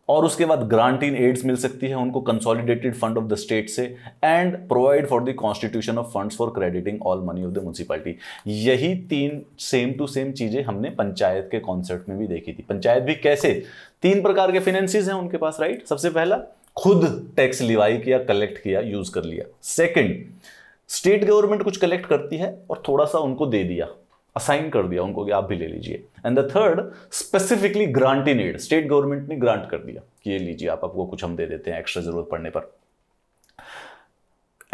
और उसके बाद ग्रांट इन एड्स मिल सकती है उनको consolidated fund of the state से and provide for the constitution of funds for crediting all money of the municipality यही तीन सेम टू सेम चीज़ें हमने पंचायत के कॉन्सेप्ट में भी देखी थी पंचायत भी कैसे तीन प्रकार के फिनेंसिस हैं उनके पास राइट सबसे पहला खुद टैक्स लिवाई किया कलेक्ट किया यूज कर लिया सेकेंड स्टेट गवर्नमेंट कुछ कलेक्ट करती है और थोड़ा सा उनको दे दिया असाइन कर दिया उनको कि आप भी ले लीजिए and the third specifically grant in aid state government ने ग्रांट कर दिया कि ये लीजिए आप आपको कुछ हम दे देते हैं एक्स्ट्रा जरूरत पड़ने पर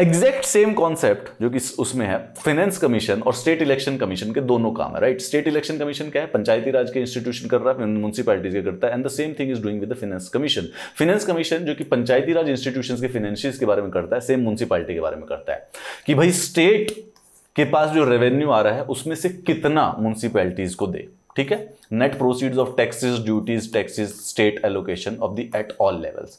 एग्जैक्ट सेम कॉन्सेप्ट जो कि उसमें है फाइनेंस कमीशन और स्टेट इलेक्शन कमीशन के दोनों काम है राइट स्टेट इलेक्शन कमीशन क्या है पंचायती राज के इंस्टीट्यूशन कर रहा है म्यूनसिपालिटीज के करता है and the same thing is doing with the finance commission finance commission जो कि पंचायती राज इंस्टीट्यूशन के फाइनेंशियस के बारे में करता है सेम म्यूनसिपालिटी के बारे में करता है कि भाई स्टेट के पास जो रेवेन्यू आ रहा है उसमें से कितना म्यूनसिपैलिटीज को दे ठीक है net proceeds of taxes duties taxes state allocation of the at all levels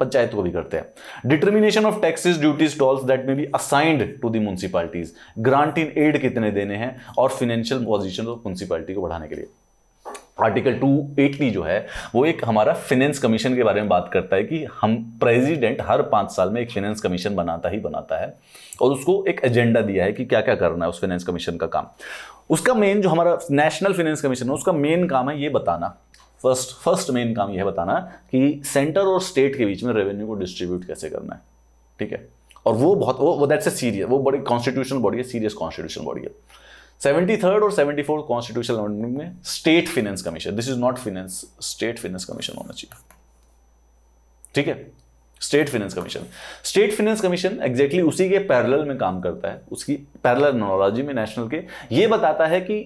panchayat को भी करते हैं determination of taxes duties tolls that may be assigned to the municipalities grant in aid कितने देने हैं और फिनेंशियल पोजिशन ऑफ म्यूनसिपालिटी को बढ़ाने के लिए आर्टिकल टू एटी जो है वो एक हमारा फिनेंस कमीशन के बारे में बात करता है कि हम प्रेसिडेंट हर पांच साल में एक फिनेंस कमीशन बनाता ही बनाता है और उसको एक एजेंडा दिया है कि क्या क्या करना है उस फाइनेंस कमीशन का काम उसका मेन जो हमारा नेशनल फाइनेंस कमीशन है उसका मेन काम है ये बताना फर्स्ट फर्स्ट मेन काम यह बताना कि सेंटर और स्टेट के बीच में रेवेन्यू को डिस्ट्रीब्यूट कैसे करना है ठीक है और वो बहुत वो वो दैट्स ए सीरियस वो बड़ी कॉन्स्टिट्यूशन बॉडी है सीरियस कॉन्स्टिट्यूशन बॉडी है सेवेंटी थर्ड और सेवेंटी फोर्थ कॉन्स्टिट्यूशन अमेंडमेंट में state finance commission this is not finance state finance commission होना चाहिए ठीक है state finance commission state finance commission exactly उसी के पैरेलल में काम करता है उसकी पैरेलल नोलॉजी में नेशनल के ये बताता है कि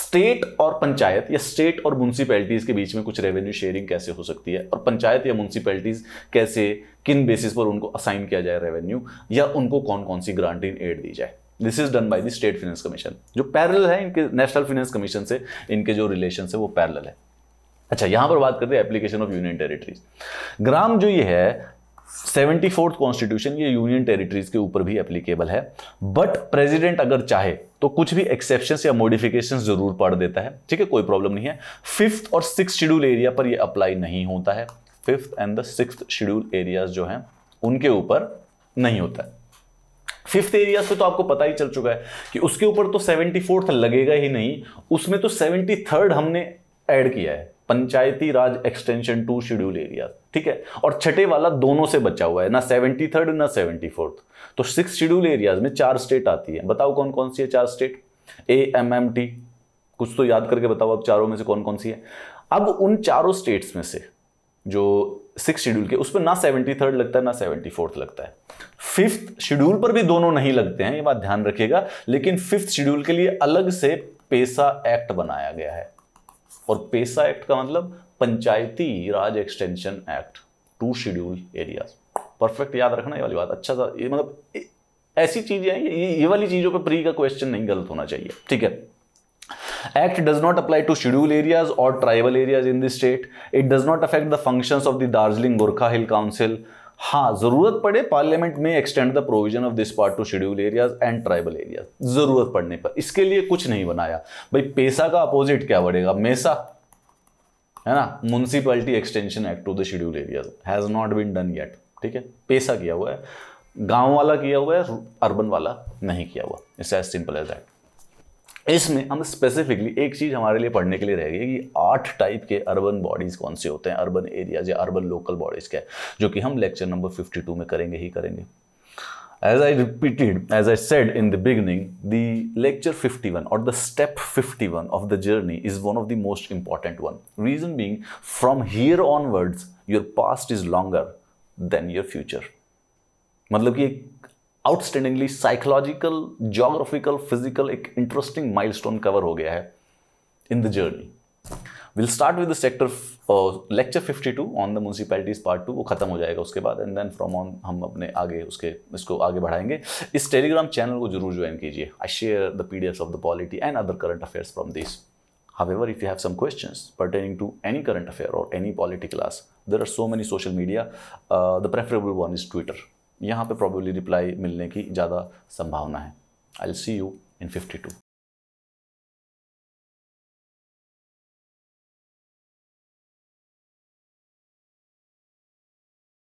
स्टेट और पंचायत या स्टेट और म्यूनसिपैलिटीज़ के बीच में कुछ रेवेन्यू शेयरिंग कैसे हो सकती है और पंचायत या म्यूनसिपैलिटीज़ कैसे किन बेसिस पर उनको असाइन किया जाए रेवेन्यू या उनको कौन कौन सी ग्रांट इन एड दी जाए this is done by the state finance commission जो पैरल है इनके नेशनल फाइनेंस कमीशन से इनके जो रिलेशन है वो पैरल है अच्छा यहां पर बात करते हैं एप्लीकेशन ऑफ यूनियन टेरिटरीज ग्राम जो ये है सेवेंटी फोर्थ कॉन्स्टिट्यूशन ये यूनियन टेरिटरीज के ऊपर भी एप्लीकेबल है बट प्रेसिडेंट अगर चाहे तो कुछ भी एक्सेप्शन या मोडिफिकेशन जरूर पढ़ देता है ठीक है कोई प्रॉब्लम नहीं है फिफ्थ और सिक्स शेड्यूल एरिया पर यह अप्लाई नहीं होता है fifth and the six schedule areas जो हैं उनके ऊपर नहीं होता है फिफ्थ एरिया पे तो आपको पता ही चल चुका है कि उसके ऊपर तो सेवेंटी फोर्थ लगेगा ही नहीं उसमें तो सेवेंटी थर्ड हमने एड किया है पंचायती Raj extension to schedule area ठीक है और छठे वाला दोनों से बचा हुआ है ना सेवेंटी थर्ड ना सेवेंटी फोर्थ तो सिक्स शेड्यूल एरियाज में चार स्टेट आती है बताओ कौन कौन सी है चार state A M M T कुछ तो याद करके बताओ अब चारों में से कौन कौन सी है अब उन चारों स्टेट्स में से जो सिक्स शेड्यूल के उस पर ना सेवेंटी थर्ड लगता है ना सेवेंटी फोर्थ लगता है फिफ्थ शेड्यूल पर भी दोनों नहीं लगते हैं ये बात ध्यान रखिएगा लेकिन फिफ्थ शेड्यूल के लिए अलग से पेशा एक्ट बनाया गया है और पेसा एक्ट का मतलब Panchayati Raj extension act to schedule area perfect याद रखना ये वाली बात अच्छा सा ये मतलब ऐसी चीजें हैं ये ये वाली चीजों पे प्री का क्वेश्चन नहीं गलत होना चाहिए ठीक है act does not apply to schedule areas और tribal areas in this state it does not affect the functions of the Darjeeling Gorkha hill council हाँ ज़रूरत पड़े पार्लियामेंट में extend the provision of this part to schedule areas and tribal area ज़रूरत पड़ने पर इसके लिए कुछ नहीं बनाया भाई पेसा का अपोजिट क्या बढ़ेगा मेसा है ना municipality extension act to the schedule areas has not been done yet ठीक है पैसा किया हुआ है गांव वाला किया हुआ है अर्बन वाला नहीं किया हुआ it's as simple as that इसमें हम स्पेसिफिकली एक चीज हमारे लिए पढ़ने के लिए रहेगी कि आठ टाइप के अर्बन बॉडीज कौन से होते हैं अर्बन एरियाज या अर्बन लोकल बॉडीज के जो कि हम लेक्चर नंबर फिफ्टी टू में करेंगे ही करेंगे as I repeated as I said in the beginning the lecture fifty one और the step fifty one of the journey is one of the most important one reason being from here onwards your past is longer than your future मतलब कि एक outstandingly psychological geographical physical एक interesting mile cover हो गया है in the journey will start with sector lecture 52 on the municipalities part two वो खत्म हो जाएगा उसके बाद एंड देन फ्रॉम ऑन हम अपने आगे उसके इसको आगे बढ़ाएंगे इस टेलीग्राम चैनल को जरूर ज्वाइन कीजिए I share the P of the polity and other current affairs from this however if you have some question pertaining to any current affair और any political class there are so many social media the preferable one is Twitter यहाँ पे probably reply मिलने की ज़्यादा संभावना है I see you in fifty to